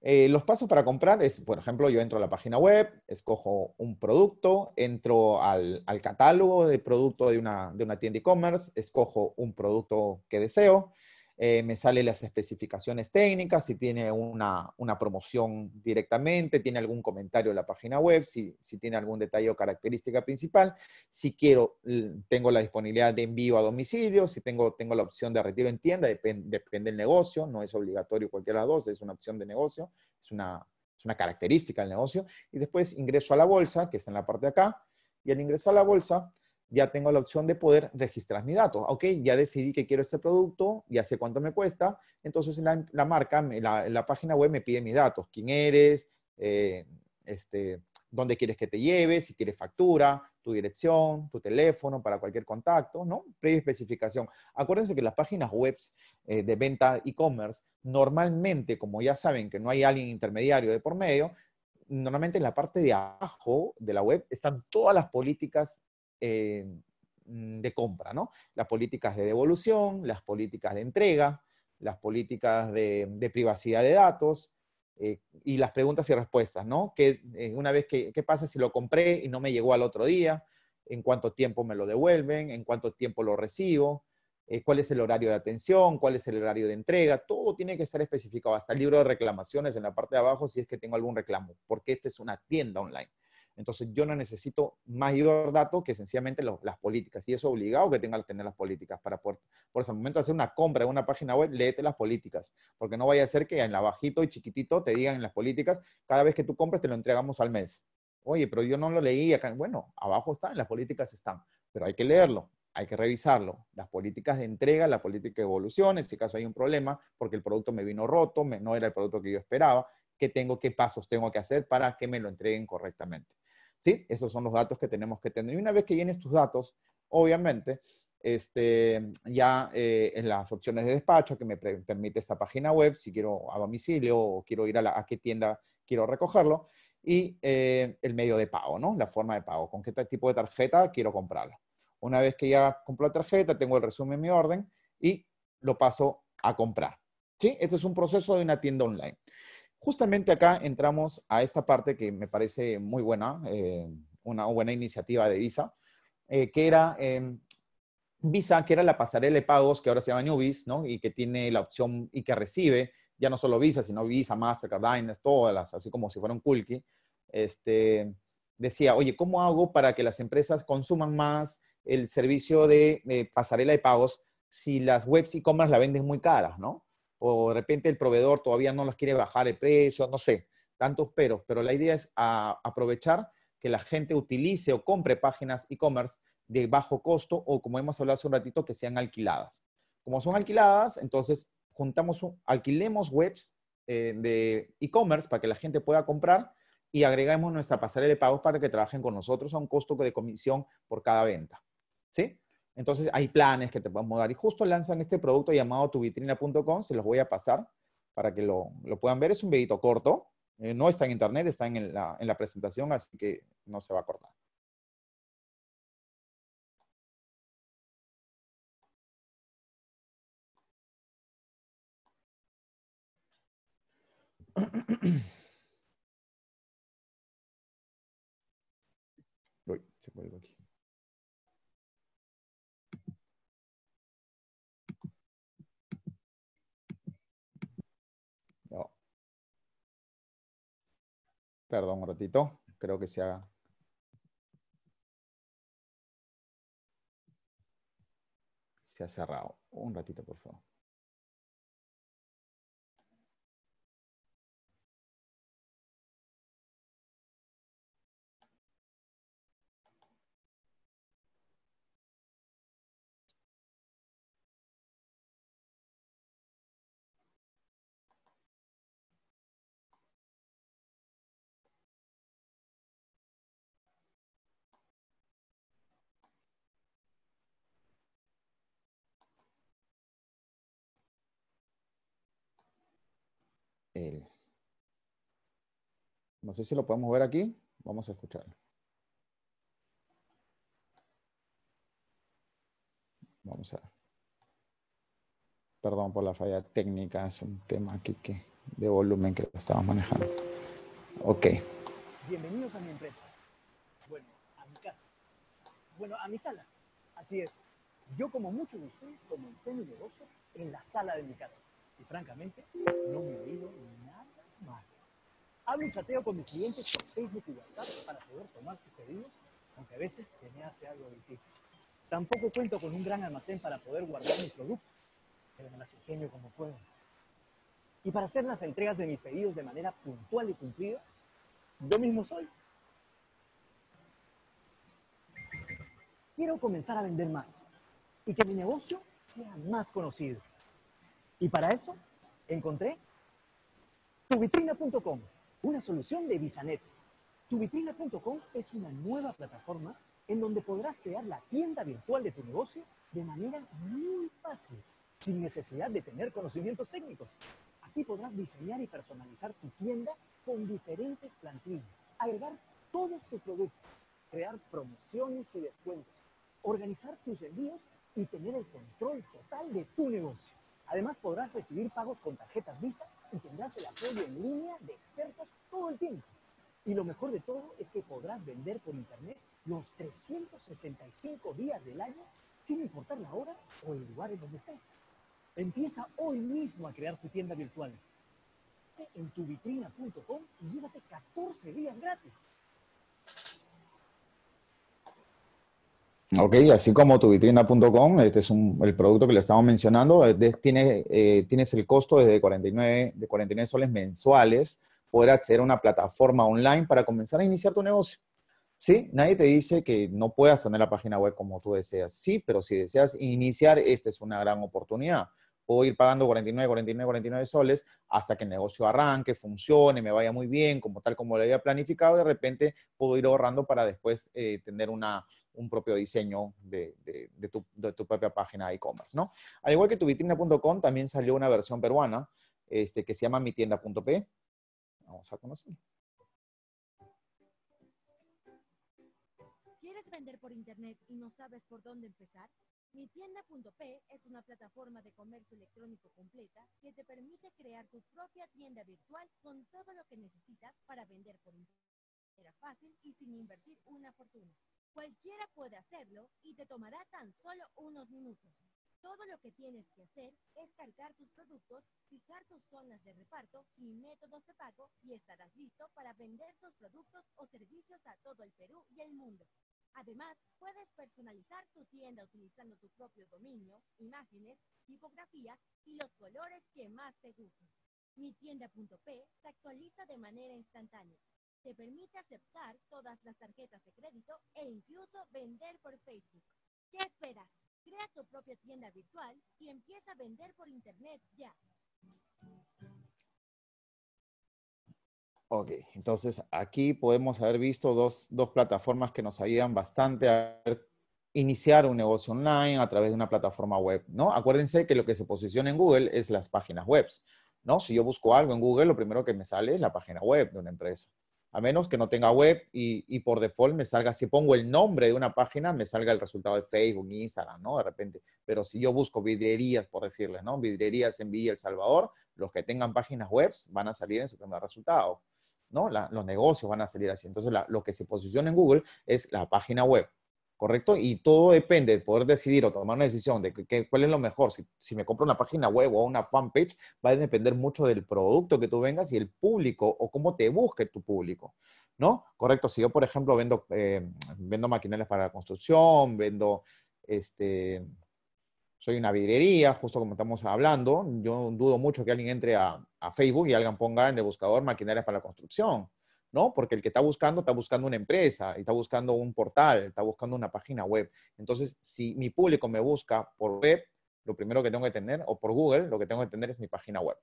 Eh, los pasos para comprar es, por ejemplo, yo entro a la página web, escojo un producto, entro al, catálogo de producto de una, de una tienda e-commerce, escojo un producto que deseo, eh, me salen las especificaciones técnicas, si tiene una, promoción directamente, tiene algún comentario en la página web, si, tiene algún detalle o característica principal, si quiero, tengo la disponibilidad de envío a domicilio, si tengo, la opción de retiro en tienda, depende, del negocio, no es obligatorio cualquiera de las dos, es una opción de negocio, es una, es una característica del negocio, y después ingreso a la bolsa, que está en la parte de acá, y al ingresar a la bolsa, ya tengo la opción de poder registrar mis datos. Ok, ya decidí que quiero este producto, ya sé cuánto me cuesta, entonces la, marca, la, página web me pide mis datos, quién eres, eh, este, dónde quieres que te lleve, si quieres factura, tu dirección, tu teléfono para cualquier contacto, ¿no? Previa especificación. Acuérdense que las páginas web eh, de venta e-commerce, normalmente, como ya saben que no hay alguien intermediario de por medio, normalmente en la parte de abajo de la web están todas las políticas eh, mm, de compra, ¿no? Las políticas de devolución, las políticas de entrega, las políticas de, privacidad de datos eh, y las preguntas y respuestas, ¿no? Que eh, una vez que, ¿qué pasa si lo compré y no me llegó al otro día? ¿En cuánto tiempo me lo devuelven? ¿En cuánto tiempo lo recibo? ¿Cuál es el horario de atención? ¿Cuál es el horario de entrega? Todo tiene que estar especificado, hasta el libro de reclamaciones en la parte de abajo si es que tengo algún reclamo, porque esta es una tienda online. Entonces yo no necesito mayor dato que sencillamente las políticas. Y es obligado que tenga que tener las políticas para poder, por ese momento, hacer una compra en una página web, léete las políticas. Porque no vaya a ser que en la bajito y chiquitito te digan en las políticas, cada vez que tú compras te lo entregamos al mes. Oye, pero yo no lo leí acá. Bueno, abajo está, en las políticas están, pero hay que leerlo hay que revisarlo. Las políticas de entrega, la política de evolución, en este caso hay un problema porque el producto me vino roto, no era el producto que yo esperaba, ¿qué tengo, qué pasos tengo que hacer para que me lo entreguen correctamente? ¿sí? Esos son los datos que tenemos que tener. Y una vez que llenes tus datos, obviamente, este, ya eh, en las opciones de despacho que me permite esta página web, si quiero a domicilio o quiero ir a, qué tienda quiero recogerlo, y eh, el medio de pago, ¿no? La forma de pago, con qué tipo de tarjeta quiero comprarlo. Una vez que ya compro la tarjeta, tengo el resumen de mi orden y lo paso a comprar. ¿Sí? Este es un proceso de una tienda online. Justamente acá entramos a esta parte que me parece muy buena, eh, una buena iniciativa de Visa, eh, que era em, Visa, que era la pasarela de pagos que ahora se llama Nubis, ¿no? Y que tiene la opción y que recibe ya no solo Visa, sino Visa, Mastercard, Diners, todas las, así como si fuera un este, decía, oye, ¿cómo hago para que las empresas consuman más el servicio de, de pasarela de pagos si las webs e-commerce la venden muy caras, ¿no? o de repente el proveedor todavía no los quiere bajar el precio, no sé, tantos peros, pero la idea es aprovechar que la gente utilice o compre páginas e-commerce de bajo costo o como hemos hablado hace un ratito, que sean alquiladas. Como son alquiladas, entonces juntamos, alquilemos webs eh, de e-commerce para que la gente pueda comprar y agregamos nuestra pasarela de pagos para que trabajen con nosotros a un costo de comisión por cada venta. ¿Sí? Entonces hay planes que te pueden dar Y justo lanzan este producto llamado tuvitrina.com, se los voy a pasar para que lo, puedan ver. Es un videito corto, eh, no está en internet, está en la, presentación, así que no se va a cortar. (clears throat) se vuelve aquí. Perdón un ratito, creo que se ha... Se ha cerrado. Un ratito, por favor. No sé si lo podemos ver aquí. Vamos a escucharlo. Vamos a... Perdón por la falla técnica, es un tema aquí que, de volumen que lo estaba manejando. Ok. Bienvenidos a mi empresa. Bueno, a mi casa. Bueno, a mi sala. Así es. Yo, como muchos de ustedes, comencé mi negocio en la sala de mi casa. Y francamente, no me ha nada mal. Hablo y chateo con mis clientes por Facebook y WhatsApp para poder tomar sus pedidos, aunque a veces se me hace algo difícil. Tampoco cuento con un gran almacén para poder guardar mis productos, pero me las ingenio como puedo. Y para hacer las entregas de mis pedidos de manera puntual y cumplida, yo mismo soy. Quiero comenzar a vender más y que mi negocio sea más conocido. Y para eso encontré tuvitrina.com, una solución de Visanet. Tuvitrina.com es una nueva plataforma en donde podrás crear la tienda virtual de tu negocio de manera muy fácil, sin necesidad de tener conocimientos técnicos. Aquí podrás diseñar y personalizar tu tienda con diferentes plantillas, agregar todos tus productos, crear promociones y descuentos, organizar tus envíos y tener el control total de tu negocio. Además podrás recibir pagos con tarjetas Visa y tendrás el apoyo en línea de expertos todo el tiempo. Y lo mejor de todo es que podrás vender por internet los 365 días del año sin importar la hora o el lugar en donde estés. Empieza hoy mismo a crear tu tienda virtual en tuvitrina.com y llévate 14 días gratis. Mm. Ok, así como tu este es el producto que le estamos mencionando, eh, eh, tienes el costo desde 49, de 49 soles mensuales, poder acceder a una plataforma online para comenzar a iniciar tu negocio. ¿Sí? Nadie te dice que no puedas tener la página web como tú deseas. Sí, pero si deseas iniciar, esta es una gran oportunidad puedo ir pagando 49, 49, 49 soles hasta que el negocio arranque, funcione, me vaya muy bien, como tal como lo había planificado, de repente puedo ir ahorrando para después eh, tener un propio diseño de, tu, propia página de e-commerce, ¿no? Al igual que tu también salió una versión peruana este, que se llama mitienda.p. Vamos a conocerlo. ¿Quieres vender por internet y no sabes por dónde empezar? Mi tienda.p es una plataforma de comercio electrónico completa que te permite crear tu propia tienda virtual con todo lo que necesitas para vender por internet. Era fácil y sin invertir una fortuna. Cualquiera puede hacerlo y te tomará tan solo unos minutos. Todo lo que tienes que hacer es cargar tus productos, fijar tus zonas de reparto y métodos de pago y estarás listo para vender tus productos o servicios a todo el Perú y el mundo. Además, puedes personalizar tu tienda utilizando tu propio dominio, imágenes, tipografías y los colores que más te gusten. Mi tienda.p se actualiza de manera instantánea. Te permite aceptar todas las tarjetas de crédito e incluso vender por Facebook. ¿Qué esperas? Crea tu propia tienda virtual y empieza a vender por Internet ya. Ok, entonces aquí podemos haber visto dos, dos plataformas que nos ayudan bastante a iniciar un negocio online a través de una plataforma web, ¿no? Acuérdense que lo que se posiciona en Google es las páginas web, ¿no? Si yo busco algo en Google, lo primero que me sale es la página web de una empresa. A menos que no tenga web y, y por default me salga, si pongo el nombre de una página, me salga el resultado de Facebook, Instagram, ¿no? De repente. Pero si yo busco vidrierías, por decirles, ¿no? Vidrierías en Villa El Salvador, los que tengan páginas web van a salir en su primer resultado. ¿no? los negocios van a salir así. Entonces, lo que se posiciona en Google es la página web, ¿correcto? Y todo depende de poder decidir o tomar una decisión de cuál es lo mejor. Si, me compro una página web o una fanpage, va a depender mucho del producto que tú vengas y el público o cómo te busque tu público, ¿no? Correcto, si yo, por ejemplo, vendo, eh, vendo maquinales para la construcción, vendo, este, soy una vidrería, justo como estamos hablando. Yo dudo mucho que alguien entre a, Facebook y alguien ponga en el buscador maquinarias para la construcción, ¿no? Porque el que está buscando, está buscando una empresa, está buscando un portal, está buscando una página web. Entonces, si mi público me busca por web, lo primero que tengo que tener, o por Google, lo que tengo que tener es mi página web.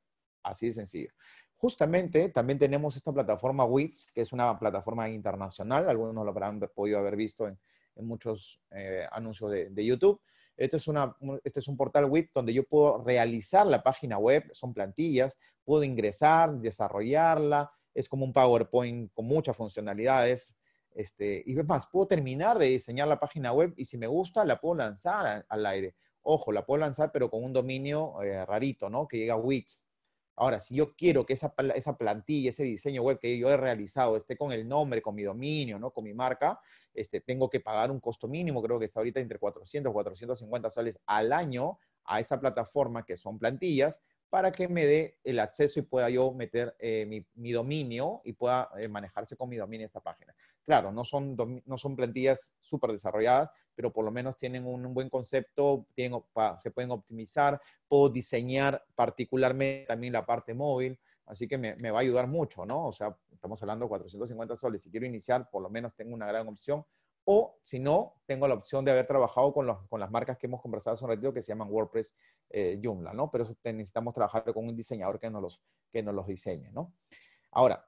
Así de sencillo. Justamente también tenemos esta plataforma Wix, que es una plataforma internacional, algunos lo habrán podido haber visto en, muchos eh, anuncios de YouTube es, este es un portal Wix donde yo puedo realizar la página web, son plantillas, puedo ingresar, desarrollarla, es como un PowerPoint con muchas funcionalidades. Este, y más, puedo terminar de diseñar la página web y si me gusta la puedo lanzar al aire. Ojo, la puedo lanzar pero con un dominio eh, rarito, ¿no? Que llega a Wix. Ahora, si yo quiero que esa, esa plantilla, ese diseño web que yo he realizado esté con el nombre, con mi dominio, ¿no? con mi marca, este, tengo que pagar un costo mínimo, creo que está ahorita entre 400 y 450 soles al año a esa plataforma que son plantillas para que me dé el acceso y pueda yo meter eh, mi, dominio y pueda eh, manejarse con mi dominio esta página. Claro, no son, no son plantillas súper desarrolladas, pero por lo menos tienen un, buen concepto, se pueden optimizar, puedo diseñar particularmente también la parte móvil, así que me, me va a ayudar mucho, ¿no? O sea, estamos hablando de 450 soles, si quiero iniciar, por lo menos tengo una gran opción o si no, tengo la opción de haber trabajado con, las marcas que hemos conversado hace un ratito que se llaman WordPress eh, Joomla, ¿no? Pero eso necesitamos trabajar con un diseñador que nos los, que nos los diseñe, ¿no? Ahora,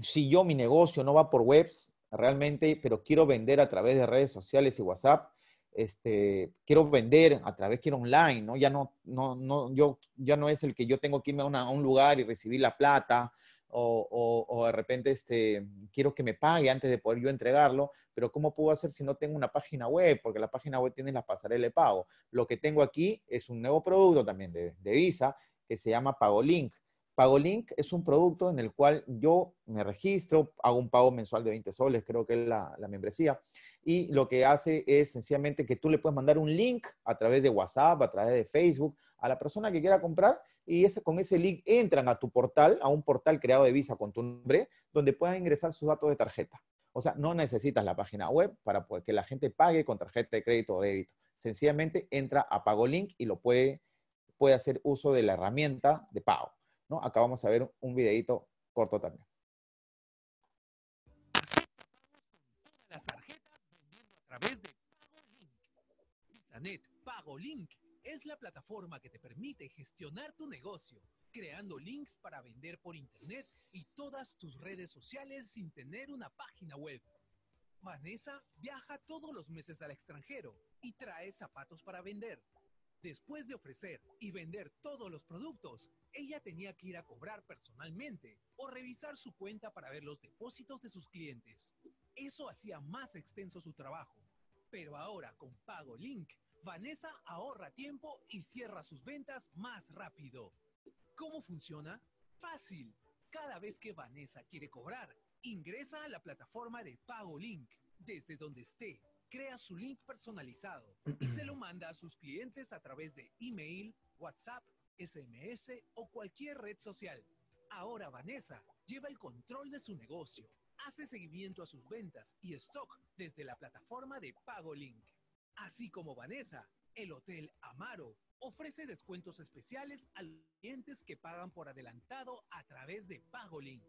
si yo mi negocio no va por webs realmente, pero quiero vender a través de redes sociales y WhatsApp, este, quiero vender a través, quiero online, ¿no? Ya no, no, no, yo, ya no es el que yo tengo que irme a un lugar y recibir la plata, o, de repente este, quiero que me pague antes de poder yo entregarlo, pero ¿cómo puedo hacer si no tengo una página web? Porque la página web tiene la pasarela de pago. Lo que tengo aquí es un nuevo producto también de, de Visa que se llama PagoLink PagoLink es un producto en el cual yo me registro, hago un pago mensual de 20 soles, creo que es la, membresía, y lo que hace es sencillamente que tú le puedes mandar un link a través de WhatsApp, a través de Facebook, a la persona que quiera comprar, y con ese link entran a tu portal, a un portal creado de Visa con tu nombre, donde puedan ingresar sus datos de tarjeta. O sea, no necesitas la página web para que la gente pague con tarjeta de crédito o débito. Sencillamente entra a PagoLink y lo puede, puede hacer uso de la herramienta de pago. ¿no? Acá vamos a ver un videito corto también. Las tarjetas vendiendo a través de PagoLink. PagoLink es la plataforma que te permite gestionar tu negocio, creando links para vender por internet y todas tus redes sociales sin tener una página web. Vanessa viaja todos los meses al extranjero y trae zapatos para vender. Después de ofrecer y vender todos los productos, ella tenía que ir a cobrar personalmente o revisar su cuenta para ver los depósitos de sus clientes. Eso hacía más extenso su trabajo. Pero ahora con Pago Link, Vanessa ahorra tiempo y cierra sus ventas más rápido. ¿Cómo funciona? Fácil. Cada vez que Vanessa quiere cobrar, ingresa a la plataforma de Pago Link, desde donde esté crea su link personalizado y se lo manda a sus clientes a través de email, WhatsApp SMS o cualquier red social. Ahora Vanessa lleva el control de su negocio, hace seguimiento a sus ventas y stock desde la plataforma de PagoLink. Así como Vanessa, el Hotel Amaro ofrece descuentos especiales a los clientes que pagan por adelantado a través de PagoLink.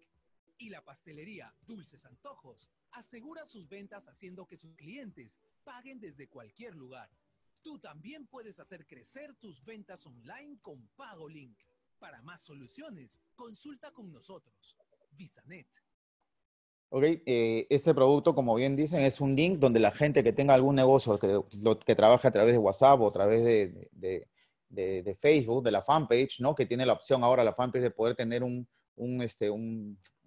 Y la pastelería Dulces Antojos asegura sus ventas haciendo que sus clientes paguen desde cualquier lugar Tú también puedes hacer crecer tus ventas online con PagoLink. Para más soluciones, consulta con nosotros. VisaNet. Ok, eh, este producto, como bien dicen, es un link donde la gente que tenga algún negocio que, lo, trabaje a través de WhatsApp o a través de, Facebook, de la fanpage, ¿no? Que tiene la opción ahora, la fanpage, de poder tener un, este,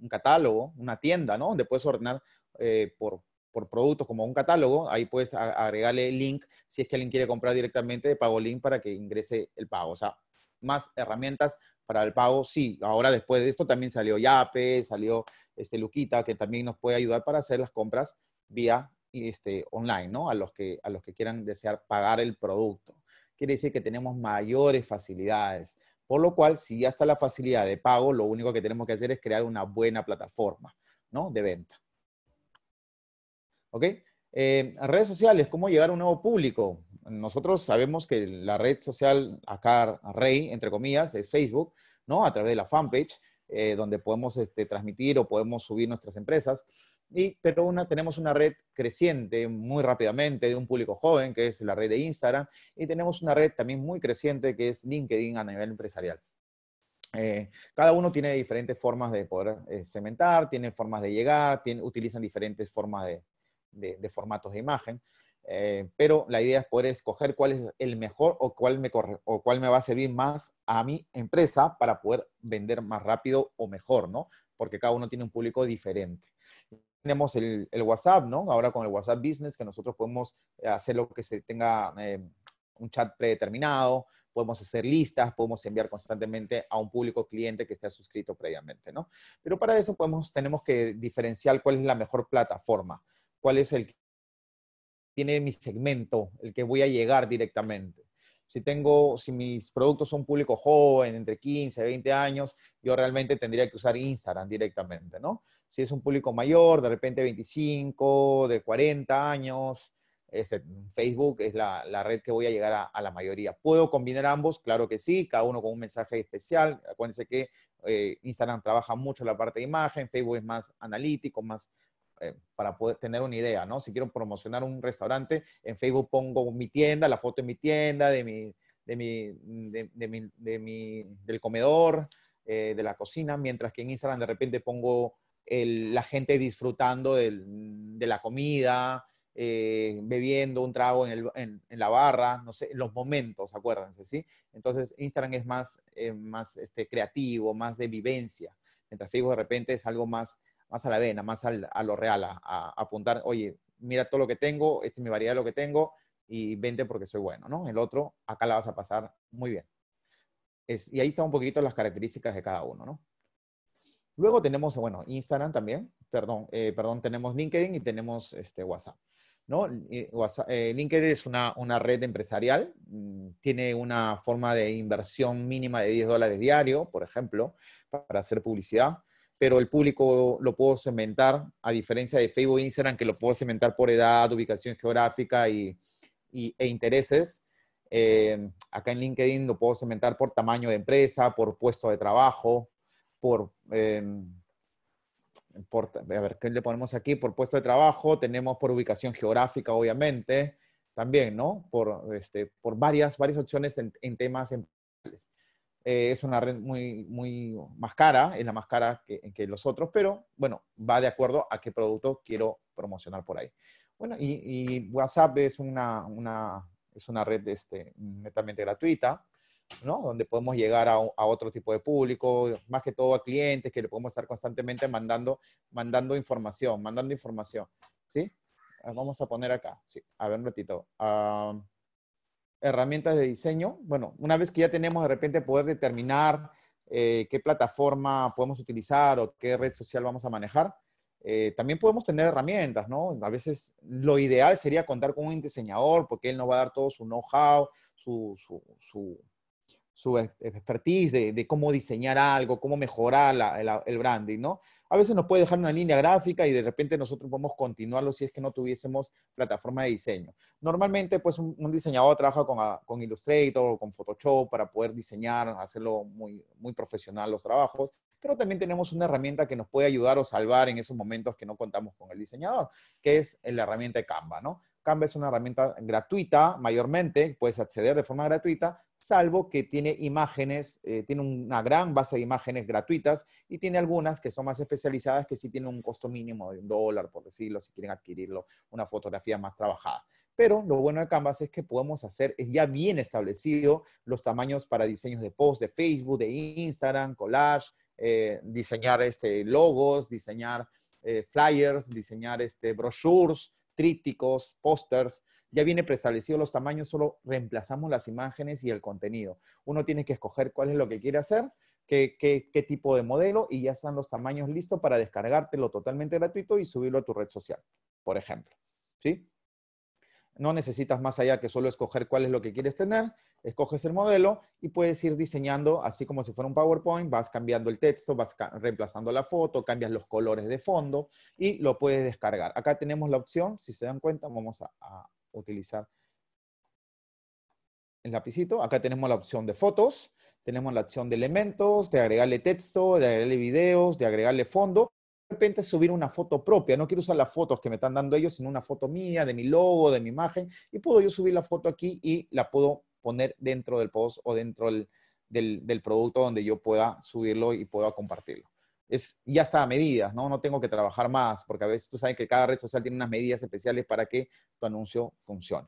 catálogo, una tienda, ¿no? Donde puedes ordenar eh, por, por productos como un catálogo, ahí puedes agregarle link si es que alguien quiere comprar directamente de pago link para que ingrese el pago. O sea, más herramientas para el pago, sí. Ahora después de esto también salió Yape, salió este Luquita, que también nos puede ayudar para hacer las compras vía este, online, ¿no? A los, que, a los que quieran desear pagar el producto. Quiere decir que tenemos mayores facilidades. Por lo cual, si ya está la facilidad de pago, lo único que tenemos que hacer es crear una buena plataforma, ¿no? De venta. ¿Ok? Eh, redes sociales, ¿cómo llegar a un nuevo público? Nosotros sabemos que la red social acá, rey, entre comillas, es Facebook, ¿no? A través de la fanpage, eh, donde podemos este, transmitir o podemos subir nuestras empresas. Y, pero una, tenemos una red creciente muy rápidamente de un público joven, que es la red de Instagram, y tenemos una red también muy creciente, que es LinkedIn a nivel empresarial. Eh, cada uno tiene diferentes formas de poder cementar, tiene formas de llegar, utilizan diferentes formas de, de, formatos de imagen. Eh, pero la idea es poder escoger cuál es el mejor o cuál, me va a servir más a mi empresa para poder vender más rápido o mejor, ¿no? Porque cada uno tiene un público diferente. Tenemos el, WhatsApp, ¿no? Ahora con el WhatsApp Business, que nosotros podemos hacer lo que se tenga eh, un chat predeterminado, podemos hacer listas, podemos enviar constantemente a un público cliente que esté suscrito previamente, ¿no? Pero para eso tenemos que diferenciar cuál es la mejor plataforma cuál es el que tiene mi segmento, el que voy a llegar directamente. Si tengo, si mis productos son público joven, entre 15, 20 años, yo realmente tendría que usar Instagram directamente, ¿no? Si es un público mayor, de repente 25, de 40 años, este, Facebook es la, red que voy a llegar a, la mayoría. ¿Puedo combinar ambos? Claro que sí, cada uno con un mensaje especial. Acuérdense que eh, Instagram trabaja mucho la parte de imagen, Facebook es más analítico, más eh, para poder tener una idea, ¿no? Si quiero promocionar un restaurante, en Facebook pongo mi tienda, la foto de mi tienda, de mi, de mi, de, mi, del comedor, eh, de la cocina, mientras que en Instagram de repente pongo la gente disfrutando de la comida, eh, bebiendo un trago en, la barra, no sé, los momentos, acuérdense, ¿sí? Entonces Instagram es más, más este, creativo, más de vivencia, mientras Facebook de repente es algo más más a la vena, más al, a lo real, a, apuntar, oye, mira todo lo que tengo, esta es mi variedad de lo que tengo y vente porque soy bueno, ¿no? El otro, acá la vas a pasar muy bien. y ahí están un poquito las características de cada uno, ¿no? Luego tenemos, bueno, Instagram también, perdón, eh, perdón, tenemos LinkedIn y tenemos este, WhatsApp. ¿no? Eh, eh, LinkedIn es una, una, red empresarial, mm, tiene una forma de inversión mínima de 10 dólares diario, por ejemplo, para hacer publicidad pero el público lo puedo segmentar, a diferencia de Facebook e Instagram, que lo puedo segmentar por edad, ubicación geográfica y, e intereses. Eh, acá en LinkedIn lo puedo segmentar por tamaño de empresa, por puesto de trabajo, eh, por, a ver, ¿qué le ponemos aquí? Por puesto de trabajo, tenemos por ubicación geográfica, obviamente, también, ¿no? Por, este, por varias, varias opciones en, en temas empresariales. Eh, es una red muy, muy más cara, es la más cara que, los otros, pero bueno, va de acuerdo a qué producto quiero promocionar por ahí. Bueno, y, WhatsApp es una, una, es una red este, netamente gratuita, ¿no? Donde podemos llegar a, otro tipo de público, más que todo a clientes que le podemos estar constantemente mandando, mandando información, mandando información, ¿sí? Ah, vamos a poner acá, sí, a ver un ratito. Ah, herramientas de diseño. Bueno, una vez que ya tenemos de repente poder determinar eh, qué plataforma podemos utilizar o qué red social vamos a manejar, eh, también podemos tener herramientas, ¿no? A veces lo ideal sería contar con un diseñador porque él nos va a dar todo su know-how, su, su, su, expertise de, cómo diseñar algo, cómo mejorar el branding, ¿no? a veces nos puede dejar una línea gráfica y de repente nosotros podemos continuarlo si es que no tuviésemos plataforma de diseño. Normalmente, pues un, diseñador trabaja con, ah, con, Illustrator o con Photoshop para poder diseñar, hacerlo muy, profesional los trabajos, pero también tenemos una herramienta que nos puede ayudar o salvar en esos momentos que no contamos con el diseñador, que es la herramienta de Canva, ¿no? Canva es una herramienta gratuita, mayormente, puedes acceder de forma gratuita, salvo que tiene imágenes, eh, tiene una gran base de imágenes gratuitas y tiene algunas que son más especializadas que sí tienen un costo mínimo de un dólar, por decirlo, si quieren adquirirlo, una fotografía más trabajada. Pero lo bueno de Canvas es que podemos hacer, es ya bien establecido los tamaños para diseños de post, de Facebook, de Instagram, collage, eh, diseñar este, logos, diseñar eh, flyers, diseñar este, brochures, trípticos, pósters ya viene preestablecido los tamaños, solo reemplazamos las imágenes y el contenido. Uno tiene que escoger cuál es lo que quiere hacer, qué, tipo de modelo y ya están los tamaños listos para descargártelo totalmente gratuito y subirlo a tu red social, por ejemplo. ¿Sí? No necesitas más allá que solo escoger cuál es lo que quieres tener, escoges el modelo y puedes ir diseñando así como si fuera un PowerPoint, vas cambiando el texto, vas reemplazando la foto, cambias los colores de fondo y lo puedes descargar. Acá tenemos la opción, si se dan cuenta, vamos a, utilizar el lapicito. Acá tenemos la opción de fotos, tenemos la opción de elementos, de agregarle texto, de agregarle videos, de agregarle fondo. De repente subir una foto propia. No quiero usar las fotos que me están dando ellos, sino una foto mía, de mi logo, de mi imagen. Y puedo yo subir la foto aquí y la puedo poner dentro del post o dentro del, del producto donde yo pueda subirlo y pueda compartirlo es, ya está a medidas, ¿no? No tengo que trabajar más, porque a veces tú sabes que cada red social tiene unas medidas especiales para que tu anuncio funcione.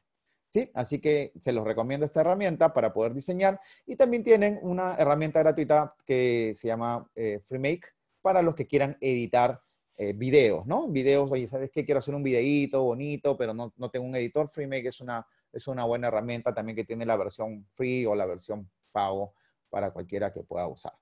¿Sí? Así que se los recomiendo esta herramienta para poder diseñar. Y también tienen una herramienta gratuita que se llama eh, FreeMake para los que quieran editar eh, videos, ¿no? Videos, oye, ¿sabes qué? Quiero hacer un videíto bonito, pero no, no, tengo un editor. FreeMake es una, es una buena herramienta también que tiene la versión free o la versión pago para cualquiera que pueda usar.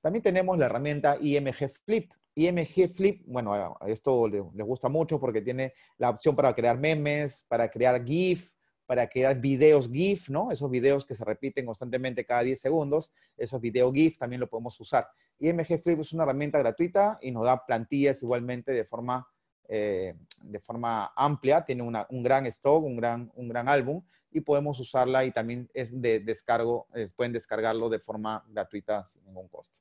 También tenemos la herramienta IMG Flip. IMG Flip, bueno, esto les gusta mucho porque tiene la opción para crear memes, para crear GIF, para crear videos GIF, ¿no? Esos videos que se repiten constantemente cada 10 segundos, esos videos GIF también lo podemos usar. IMG Flip es una herramienta gratuita y nos da plantillas igualmente de forma, eh, de forma amplia, tiene un gran stock, un gran, un gran álbum, y podemos usarla y también es de descargo, pueden descargarlo de forma gratuita sin ningún costo.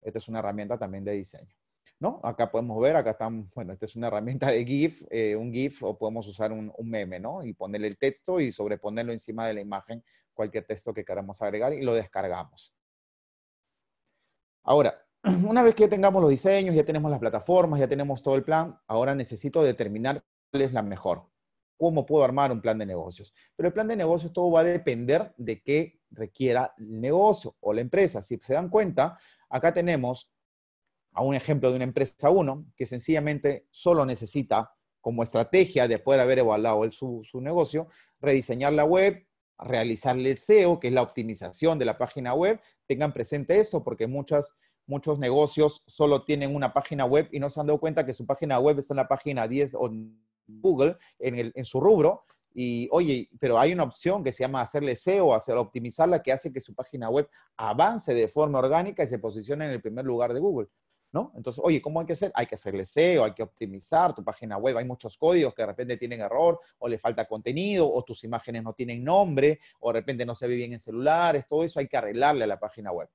Esta es una herramienta también de diseño. ¿No? Acá podemos ver, acá están, bueno, esta es una herramienta de GIF, eh, un GIF o podemos usar un, un, meme, ¿no? Y ponerle el texto y sobreponerlo encima de la imagen, cualquier texto que queramos agregar y lo descargamos. Ahora, (clears throat) una vez que tengamos los diseños, ya tenemos las plataformas, ya tenemos todo el plan, ahora necesito determinar cuál es la mejor cómo puedo armar un plan de negocios. Pero el plan de negocios todo va a depender de qué requiera el negocio o la empresa. Si se dan cuenta, acá tenemos a un ejemplo de una empresa 1 que sencillamente solo necesita como estrategia, de poder haber evaluado su, negocio, rediseñar la web, realizarle el SEO, que es la optimización de la página web. Tengan presente eso porque muchas, muchos negocios solo tienen una página web y no se han dado cuenta que su página web está en la página 10 o Google en, el, en su rubro y oye, pero hay una opción que se llama hacerle SEO, hacer optimizarla, que hace que su página web avance de forma orgánica y se posicione en el primer lugar de Google. ¿No? Entonces, oye, ¿cómo hay que hacer? Hay que hacerle SEO, hay que optimizar tu página web, hay muchos códigos que de repente tienen error o le falta contenido o tus imágenes no tienen nombre o de repente no se ve bien en celulares, todo eso hay que arreglarle a la página web.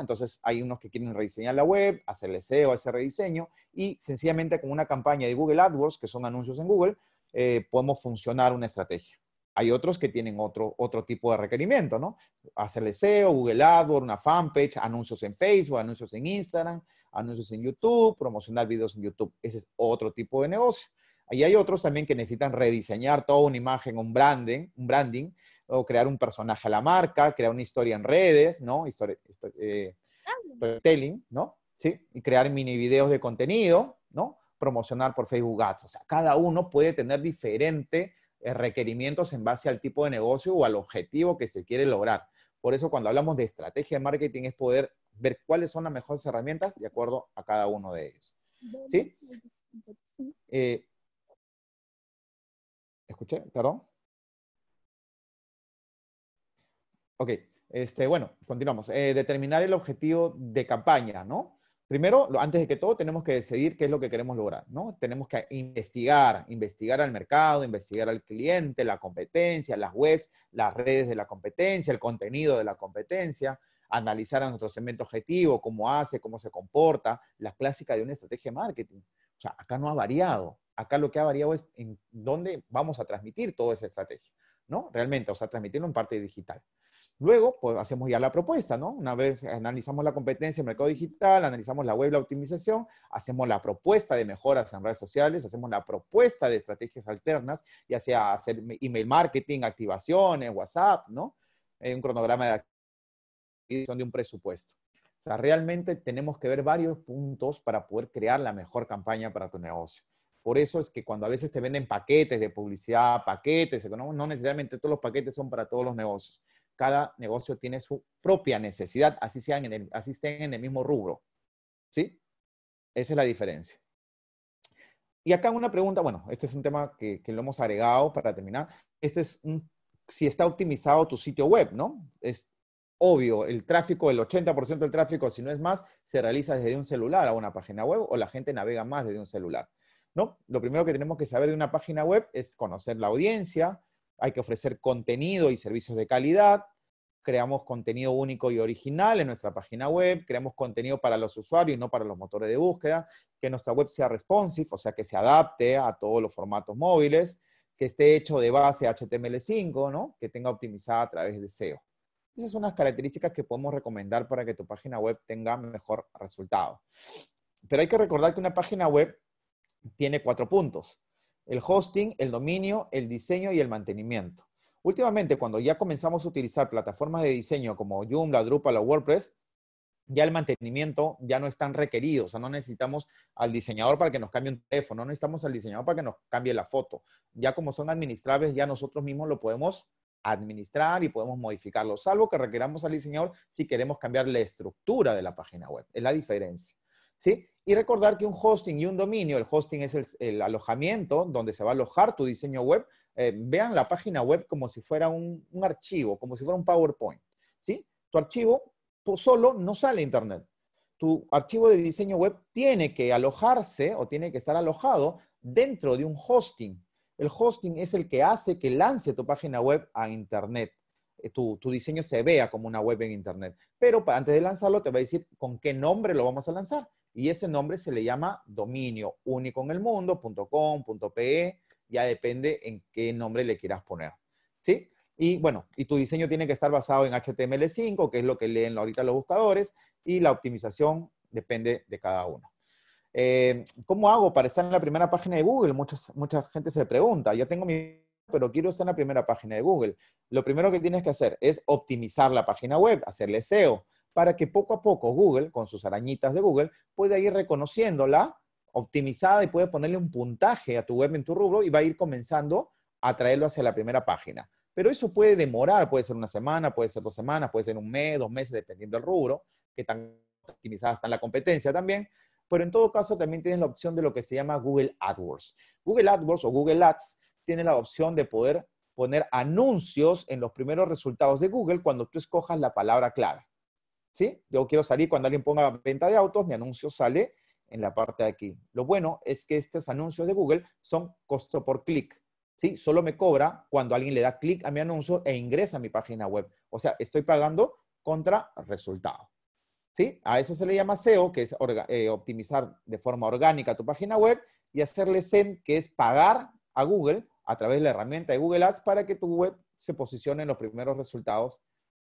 Entonces hay unos que quieren rediseñar la web, hacerle SEO hacer rediseño y sencillamente con una campaña de Google AdWords, que son anuncios en Google, eh, podemos funcionar una estrategia. Hay otros que tienen otro, tipo de requerimiento, ¿no? Hacerle SEO, Google AdWords, una fanpage, anuncios en Facebook, anuncios en Instagram, anuncios en YouTube, promocionar videos en YouTube. Ese es otro tipo de negocio. Y hay otros también que necesitan rediseñar toda una imagen, un branding, un branding o crear un personaje a la marca, crear una historia en redes, ¿no? historia eh, ah. storytelling, ¿no? ¿Sí? Y crear mini videos de contenido, ¿no? Promocionar por Facebook Ads. O sea, cada uno puede tener diferentes eh, requerimientos en base al tipo de negocio o al objetivo que se quiere lograr. Por eso cuando hablamos de estrategia de marketing es poder ver cuáles son las mejores herramientas de acuerdo a cada uno de ellos. ¿Sí? Eh, ¿Escuché? ¿Perdón? Ok, este, bueno, continuamos. Eh, determinar el objetivo de campaña, ¿no? Primero, antes de que todo, tenemos que decidir qué es lo que queremos lograr, ¿no? Tenemos que investigar, investigar al mercado, investigar al cliente, la competencia, las webs, las redes de la competencia, el contenido de la competencia, analizar a nuestro segmento objetivo, cómo hace, cómo se comporta, la clásica de una estrategia de marketing. O sea, acá no ha variado. Acá lo que ha variado es en dónde vamos a transmitir toda esa estrategia. ¿no? Realmente, o sea, transmitirlo en parte digital. Luego, pues hacemos ya la propuesta, ¿no? Una vez analizamos la competencia en mercado digital, analizamos la web, la optimización, hacemos la propuesta de mejoras en redes sociales, hacemos la propuesta de estrategias alternas, ya sea hacer email marketing, activaciones, WhatsApp, ¿no? Eh, un cronograma de activación de un presupuesto. O sea, realmente tenemos que ver varios puntos para poder crear la mejor campaña para tu negocio. Por eso es que cuando a veces te venden paquetes de publicidad, paquetes no necesariamente todos los paquetes son para todos los negocios. Cada negocio tiene su propia necesidad, así, sean en estén en el mismo rubro. ¿Sí? Esa es la diferencia. Y acá una pregunta, bueno, este es un tema que, lo hemos agregado para terminar. Este es si está optimizado tu sitio web, ¿no? Es obvio, el tráfico, el 80% del tráfico, si no es más, se realiza desde un celular a una página web o la gente navega más desde un celular. Lo primero que tenemos que saber de una página web es conocer la audiencia, hay que ofrecer contenido y servicios de calidad, creamos contenido único y original en nuestra página web, creamos contenido para los usuarios y no para los motores de búsqueda, que nuestra web sea responsive, o sea, que se adapte a todos los formatos móviles, que esté hecho de base HTML5, que tenga optimizada a través de SEO. Esas son unas características que podemos recomendar para que tu página web tenga mejor resultado. Pero hay que recordar que una página web tiene cuatro puntos. El hosting, el dominio, el diseño y el mantenimiento. Últimamente, cuando ya comenzamos a utilizar plataformas de diseño como Joomla, Drupal o WordPress, ya el mantenimiento ya no es tan requerido. O sea, no necesitamos al diseñador para que nos cambie un teléfono, no necesitamos al diseñador para que nos cambie la foto. Ya como son administrables, ya nosotros mismos lo podemos administrar y podemos modificarlo, salvo que requeramos al diseñador si queremos cambiar la estructura de la página web. Es la diferencia. Y recordar que un hosting y un dominio, el hosting es el, alojamiento donde se va a alojar tu diseño web. Eh, vean la página web como si fuera un, archivo, como si fuera un PowerPoint. ¿sí? Tu archivo pues, solo no sale a Internet. Tu archivo de diseño web tiene que alojarse o tiene que estar alojado dentro de un hosting. El hosting es el que hace que lance tu página web a Internet. Eh, tu, tu, diseño se vea como una web en Internet. Pero antes de lanzarlo, te va a decir con qué nombre lo vamos a lanzar y ese nombre se le llama dominio único en el mundo, .com, .pe, ya depende en qué nombre le quieras poner, ¿sí? Y bueno, y tu diseño tiene que estar basado en HTML5, que es lo que leen ahorita los buscadores, y la optimización depende de cada uno. Eh, ¿Cómo hago para estar en la primera página de Google? Muchas, mucha gente se pregunta, yo tengo mi pero quiero estar en la primera página de Google. Lo primero que tienes que hacer es optimizar la página web, hacerle SEO, para que poco a poco Google, con sus arañitas de Google, pueda ir reconociéndola, optimizada y puede ponerle un puntaje a tu web en tu rubro y va a ir comenzando a traerlo hacia la primera página. Pero eso puede demorar, puede ser una semana, puede ser dos semanas, puede ser un mes, dos meses, dependiendo del rubro, que tan optimizada está la competencia también. Pero en todo caso también tienes la opción de lo que se llama Google AdWords. Google AdWords o Google Ads tiene la opción de poder poner anuncios en los primeros resultados de Google cuando tú escojas la palabra clave. ¿sí? Yo quiero salir cuando alguien ponga venta de autos, mi anuncio sale en la parte de aquí. Lo bueno es que estos anuncios de Google son costo por clic, ¿sí? Solo me cobra cuando alguien le da clic a mi anuncio e ingresa a mi página web. O sea, estoy pagando contra resultado. ¿Sí? A eso se le llama SEO, que es eh, optimizar de forma orgánica tu página web, y hacerle SEM, que es pagar a Google a través de la herramienta de Google Ads para que tu web se posicione en los primeros resultados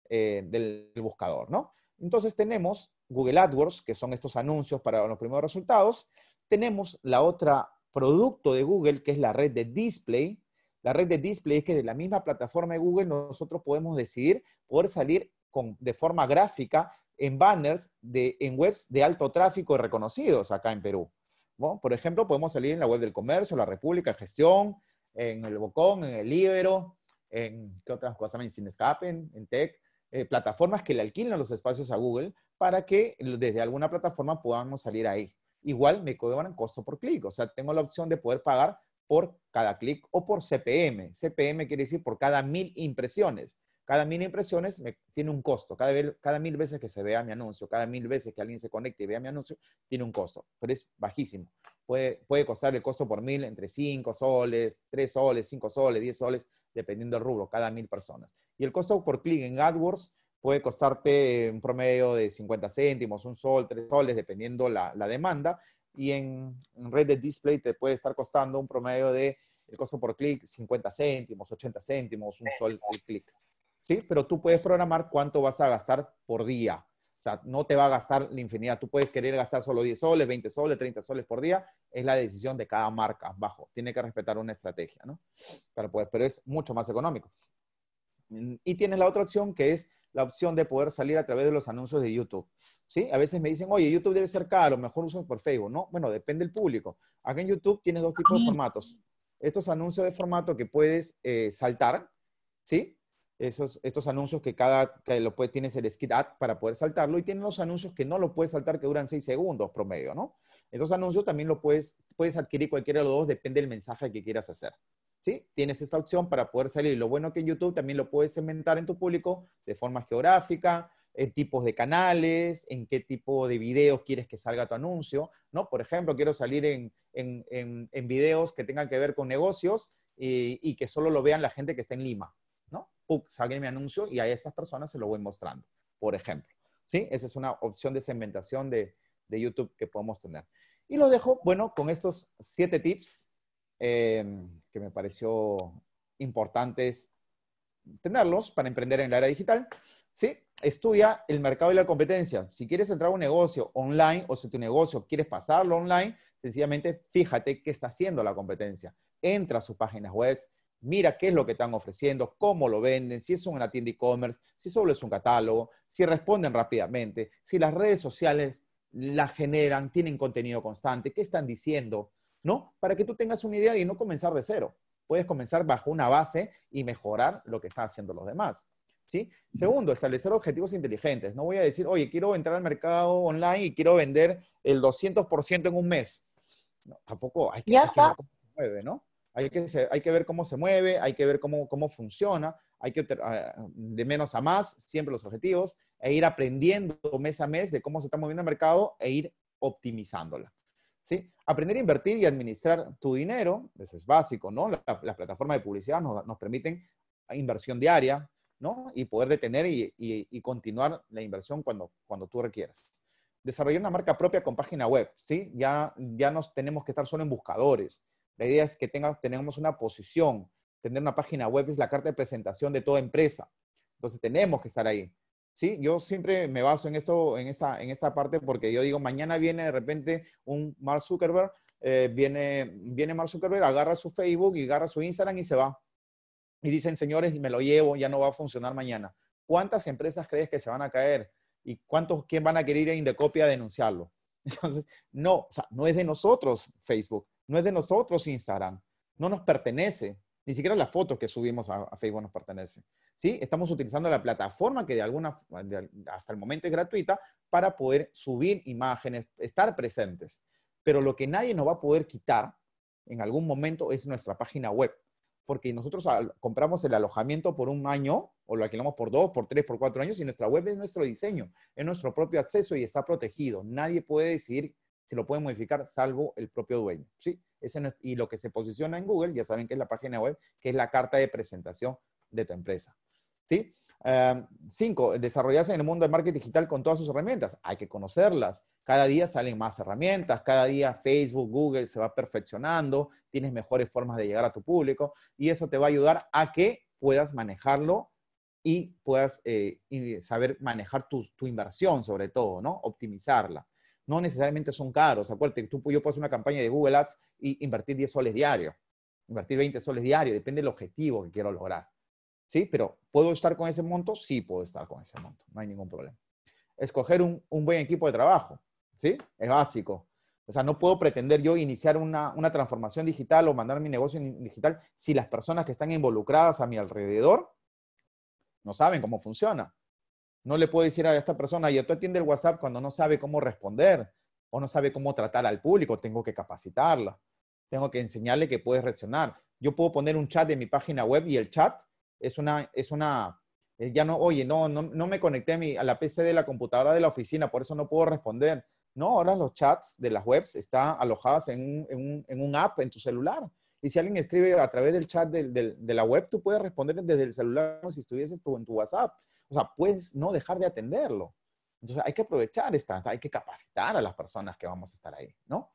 eh, del buscador, ¿no? Entonces tenemos Google AdWords, que son estos anuncios para los primeros resultados. Tenemos la otra producto de Google, que es la red de display. La red de display es que de la misma plataforma de Google nosotros podemos decidir poder salir con, de forma gráfica en banners de, en webs de alto tráfico y reconocidos acá en Perú. Por ejemplo, podemos salir en la web del comercio, la República, Gestión, en el Bocón, en el Ibero, en qué otras cosas, en Sin Escapen, en Tech, eh, plataformas que le alquilan los espacios a Google para que desde alguna plataforma podamos salir ahí. Igual me cobran costo por clic, o sea, tengo la opción de poder pagar por cada clic o por CPM. CPM quiere decir por cada mil impresiones. Cada mil impresiones tiene un costo. Cada, mil veces que se vea mi anuncio, cada mil veces que alguien se conecte y vea mi anuncio, tiene un costo, pero es bajísimo. Puede, puede costar el costo por mil entre 5 soles, 3 soles, 5 soles, 10 soles, dependiendo del rubro, cada mil personas. Y el costo por clic en AdWords puede costarte un promedio de 50 céntimos, un sol, tres soles, dependiendo la, demanda. Y en, red de display te puede estar costando un promedio de, el costo por clic, 50 céntimos, 80 céntimos, un sol por clic. ¿Sí? Pero tú puedes programar cuánto vas a gastar por día. O sea, no te va a gastar la infinidad. Tú puedes querer gastar solo 10 soles, 20 soles, 30 soles por día. Es la decisión de cada marca. Bajo. Tiene que respetar una estrategia, ¿no? pero es mucho más económico. Mm, y tienes la otra opción que es la opción de poder salir a través de los anuncios de YouTube. ¿Sí? A veces me dicen, oye, YouTube debe ser caro, mejor uso por Facebook. No, bueno, depende del público. Acá en YouTube tienes dos tipos de formatos. Estos anuncios de formato que puedes eh, saltar, ¿sí? Esos, estos anuncios que cada, que lo puedes, tienes el skit ad para poder saltarlo y tienen los anuncios que no lo puedes saltar que duran seis segundos promedio, ¿no? Estos anuncios también lo puedes, puedes adquirir cualquiera de los dos, depende del mensaje que quieras hacer. ¿sí? Tienes esta opción para poder salir. Lo bueno que en YouTube también lo puedes segmentar en tu público de forma geográfica, en tipos de canales, en qué tipo de videos quieres que salga tu anuncio, ¿no? Por ejemplo, quiero salir en, en, videos que tengan que ver con negocios y, que solo lo vean la gente que está en Lima, ¿no? Puc, sale mi anuncio y a esas personas se lo voy mostrando, por ejemplo. ¿Sí? Esa es una opción de segmentación de, YouTube que podemos tener. Y lo dejo, bueno, con estos siete tips Em, que me pareció importantes tenerlos para emprender en la era digital. ¿sí? Estudia el mercado y la competencia. Si quieres entrar a un negocio online o si tu negocio quieres pasarlo online, sencillamente fíjate qué está haciendo la competencia. Entra a sus páginas web, mira qué es lo que están ofreciendo, cómo lo venden, si es una tienda e-commerce, si solo es un catálogo, si responden rápidamente, si las redes sociales la generan, tienen contenido constante, qué están diciendo. ¿no? Para que tú tengas una idea y no comenzar de cero. Puedes comenzar bajo una base y mejorar lo que están haciendo los demás. ¿Sí? Segundo, establecer objetivos inteligentes. No voy a decir, oye, quiero entrar al mercado online y quiero vender el 200% en un mes. No, tampoco hay que, ya ver cómo se mueve, ¿no? Hay que, ver cómo se mueve, hay que ver cómo funciona, hay que ah, de menos a más, siempre los objetivos, e ir aprendiendo mes a mes de cómo se está moviendo el mercado e ir optimizándola. Aprender a invertir y administrar tu dinero, eso es básico, ¿no? Las la plataformas de publicidad nos, permiten inversión diaria, ¿no? Y poder detener y, continuar la inversión cuando, cuando tú requieras. Desarrollar una marca propia con página web, ¿sí? Ya, ya nos tenemos que estar solo en buscadores. La idea es que tenga, tengamos una posición. Tener una página web es la carta de presentación de toda empresa. Entonces tenemos que estar ahí. ¿sí? Yo siempre me baso en esto, en esta, parte, porque yo digo, mañana viene de repente un Mark Zuckerberg, eh, viene, viene Mark Zuckerberg, agarra su Facebook y agarra su Instagram y se va. Y dicen, señores, me lo llevo, ya no va a funcionar mañana. ¿Cuántas empresas crees que se van a caer? ¿Y cuántos, quién van a querer ir a Indecopia a denunciarlo? (laughs) Entonces, no, o sea, no es de nosotros Facebook, no es de nosotros Instagram, no nos pertenece. Ni siquiera las fotos que subimos a, Facebook nos pertenecen. ¿sí? Estamos utilizando la plataforma que de alguna, hasta el momento es gratuita para poder subir imágenes, estar presentes. Pero lo que nadie nos va a poder quitar en algún momento es nuestra página web. Porque nosotros compramos el alojamiento por un año o lo alquilamos por dos, por tres, por cuatro años y nuestra web es nuestro diseño, es nuestro propio acceso y está protegido. Nadie puede decidir si lo puede modificar salvo el propio dueño. ¿sí? y lo que se posiciona en Google, ya saben que es la página web, que es la carta de presentación de tu empresa. ¿Sí? Em, cinco, desarrollarse en el mundo del marketing digital con todas sus herramientas. Hay que conocerlas. Cada día salen más herramientas, cada día Facebook, Google se va perfeccionando, tienes mejores formas de llegar a tu público y eso te va a ayudar a que puedas manejarlo y puedas eh, saber manejar tu, tu, inversión sobre todo, ¿no? Optimizarla no necesariamente son caros. Acuérdate, tú, yo puedo hacer una campaña de Google Ads e invertir 10 soles diario, invertir 20 soles diario, depende del objetivo que quiero lograr. ¿Sí? Pero ¿puedo estar con ese monto? Sí, puedo estar con ese monto, no hay ningún problema. Escoger un, buen equipo de trabajo, ¿sí? Es básico. O sea, no puedo pretender yo iniciar una, una transformación digital o mandar mi negocio digital si las personas que están involucradas a mi alrededor no saben cómo funciona. No le puedo decir a esta persona, yo tú atiende el WhatsApp cuando no sabe cómo responder o no sabe cómo tratar al público. Tengo que capacitarla. Tengo que enseñarle que puedes reaccionar. Yo puedo poner un chat de mi página web y el chat es una, eh, ya no, oye, no, no, me conecté a, la PC de la computadora de la oficina, por eso no puedo responder. No, ahora los chats de las webs están alojados en un, app en tu celular. Y si alguien escribe a través del chat de, la web, tú puedes responder desde el celular como si estuvieses tú en tu WhatsApp o sea, puedes no dejar de atenderlo. Entonces hay que aprovechar esta, hay que capacitar a las personas que vamos a estar ahí, ¿no?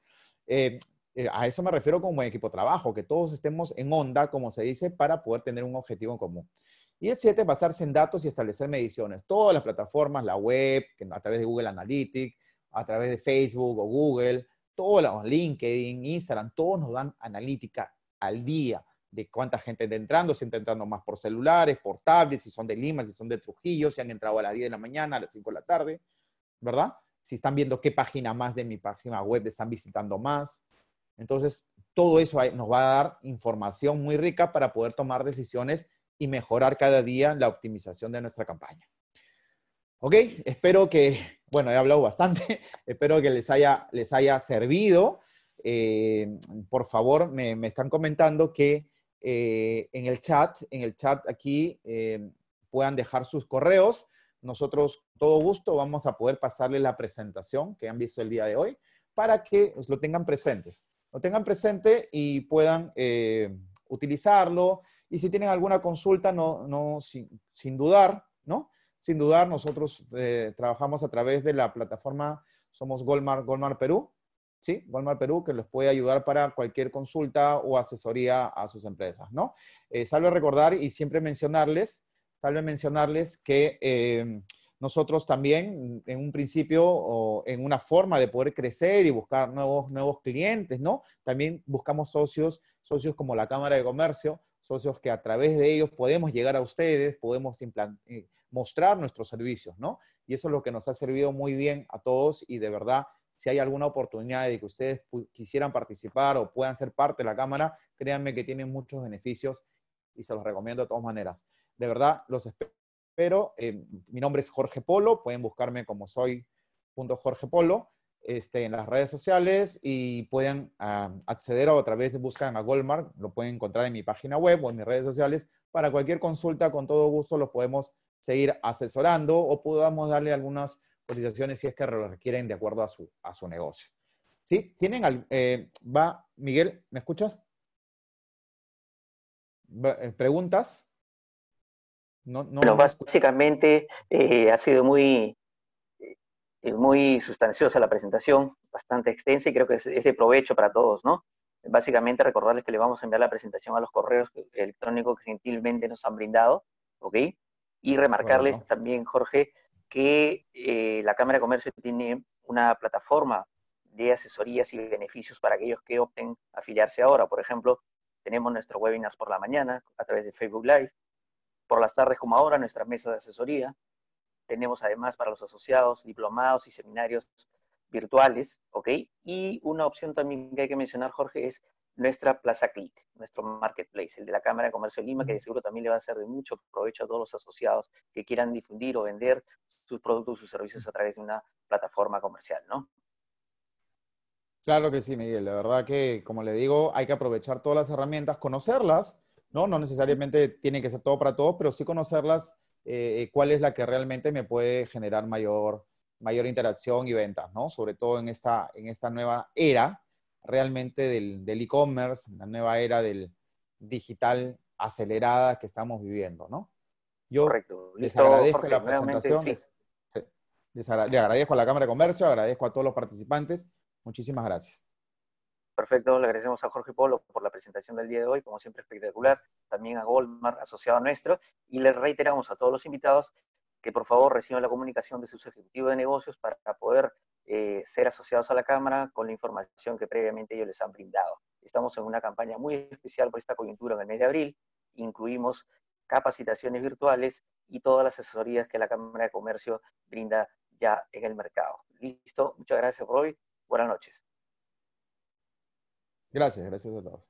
Eh, eh, a eso me refiero como equipo de trabajo, que todos estemos en onda, como se dice, para poder tener un objetivo en común. Y el 7, basarse en datos y establecer mediciones. Todas las plataformas, la web, a través de Google Analytics, a través de Facebook o Google, todos los LinkedIn, Instagram, todos nos dan analítica al día de cuánta gente está entrando, si está entrando más por celulares, por tablets, si son de Lima, si son de Trujillo, si han entrado a las 10 de la mañana, a las 5 de la tarde, ¿verdad? Si están viendo qué página más de mi página web están visitando más. Entonces, todo eso nos va a dar información muy rica para poder tomar decisiones y mejorar cada día la optimización de nuestra campaña. ¿Ok? Espero que, bueno, he hablado bastante, (laughs) espero que les haya, les haya servido. Eh, por favor, me están comentando que eh, en el chat, en el chat aquí eh, puedan dejar sus correos. Nosotros, todo gusto, vamos a poder pasarles la presentación que han visto el día de hoy para que pues, lo tengan presente. Lo tengan presente y puedan eh, utilizarlo. Y si tienen alguna consulta, no, no sin, dudar, ¿no? Sin dudar, nosotros trabajamos a través de la plataforma, somos Golmar, Golmar Perú, ¿sí? Walmart Perú, que les puede ayudar para cualquier consulta o asesoría a sus empresas, ¿no? Eh, salve recordar y siempre mencionarles, salve mencionarles que eh, nosotros también, en un principio o en una forma de poder crecer y buscar nuevos, nuevos clientes, ¿no? También buscamos socios, socios como la Cámara de Comercio, socios que a través de ellos podemos llegar a ustedes, podemos eh, mostrar nuestros servicios, ¿no? Y eso es lo que nos ha servido muy bien a todos y de verdad si hay alguna oportunidad de que ustedes quisieran participar o puedan ser parte de la Cámara, créanme que tienen muchos beneficios y se los recomiendo de todas maneras. De verdad, los espero. Eh, mi nombre es Jorge Polo, pueden buscarme como soy Jorge Polo este, en las redes sociales y pueden ah, acceder o a vez de buscan a Goldmark, lo pueden encontrar en mi página web o en mis redes sociales. Para cualquier consulta, con todo gusto los podemos seguir asesorando o podamos darle algunas, si es que lo requieren de acuerdo a su, a su negocio. ¿Sí? ¿Tienen al, eh, va, Miguel, ¿me escuchas? Eh, ¿Preguntas? No, no, bueno, básicamente eh, ha sido muy, muy sustanciosa la presentación, bastante extensa y creo que es, de provecho para todos, ¿no? Básicamente recordarles que le vamos a enviar la presentación a los correos electrónicos que gentilmente nos han brindado, ¿ok? Y remarcarles también, Jorge, que eh, la Cámara de Comercio tiene una plataforma de asesorías y beneficios para aquellos que opten a afiliarse ahora. Por ejemplo, tenemos nuestros webinars por la mañana a través de Facebook Live, por las tardes como ahora nuestras mesas de asesoría. Tenemos además para los asociados diplomados y seminarios virtuales, ¿ok? Y una opción también que hay que mencionar, Jorge, es nuestra Plaza Click, nuestro marketplace, el de la Cámara de Comercio de Lima, que de seguro también le va a ser de mucho provecho a todos los asociados que quieran difundir o vender sus productos, sus servicios a través de una plataforma comercial, ¿no? Claro que sí, Miguel. La verdad que, como le digo, hay que aprovechar todas las herramientas, conocerlas, ¿no? No necesariamente tiene que ser todo para todos, pero sí conocerlas, eh, eh, cuál es la que realmente me puede generar mayor, mayor interacción y ventas, ¿no? Sobre todo en esta, en esta nueva era realmente del e-commerce, en la nueva era del digital acelerada que estamos viviendo, ¿no? Yo Correcto. les agradezco la presentación. Les agradezco a la Cámara de Comercio, agradezco a todos los participantes. Muchísimas gracias. Perfecto, le agradecemos a Jorge Polo por la presentación del día de hoy, como siempre espectacular, también a Goldmar, asociado nuestro, y les reiteramos a todos los invitados que por favor reciban la comunicación de sus ejecutivos de negocios para poder eh, ser asociados a la Cámara con la información que previamente ellos les han brindado. Estamos en una campaña muy especial por esta coyuntura en el mes de abril, incluimos capacitaciones virtuales, y todas las asesorías que la Cámara de Comercio brinda ya en el mercado. Listo, muchas gracias, hoy. Buenas noches. Gracias, gracias a todos.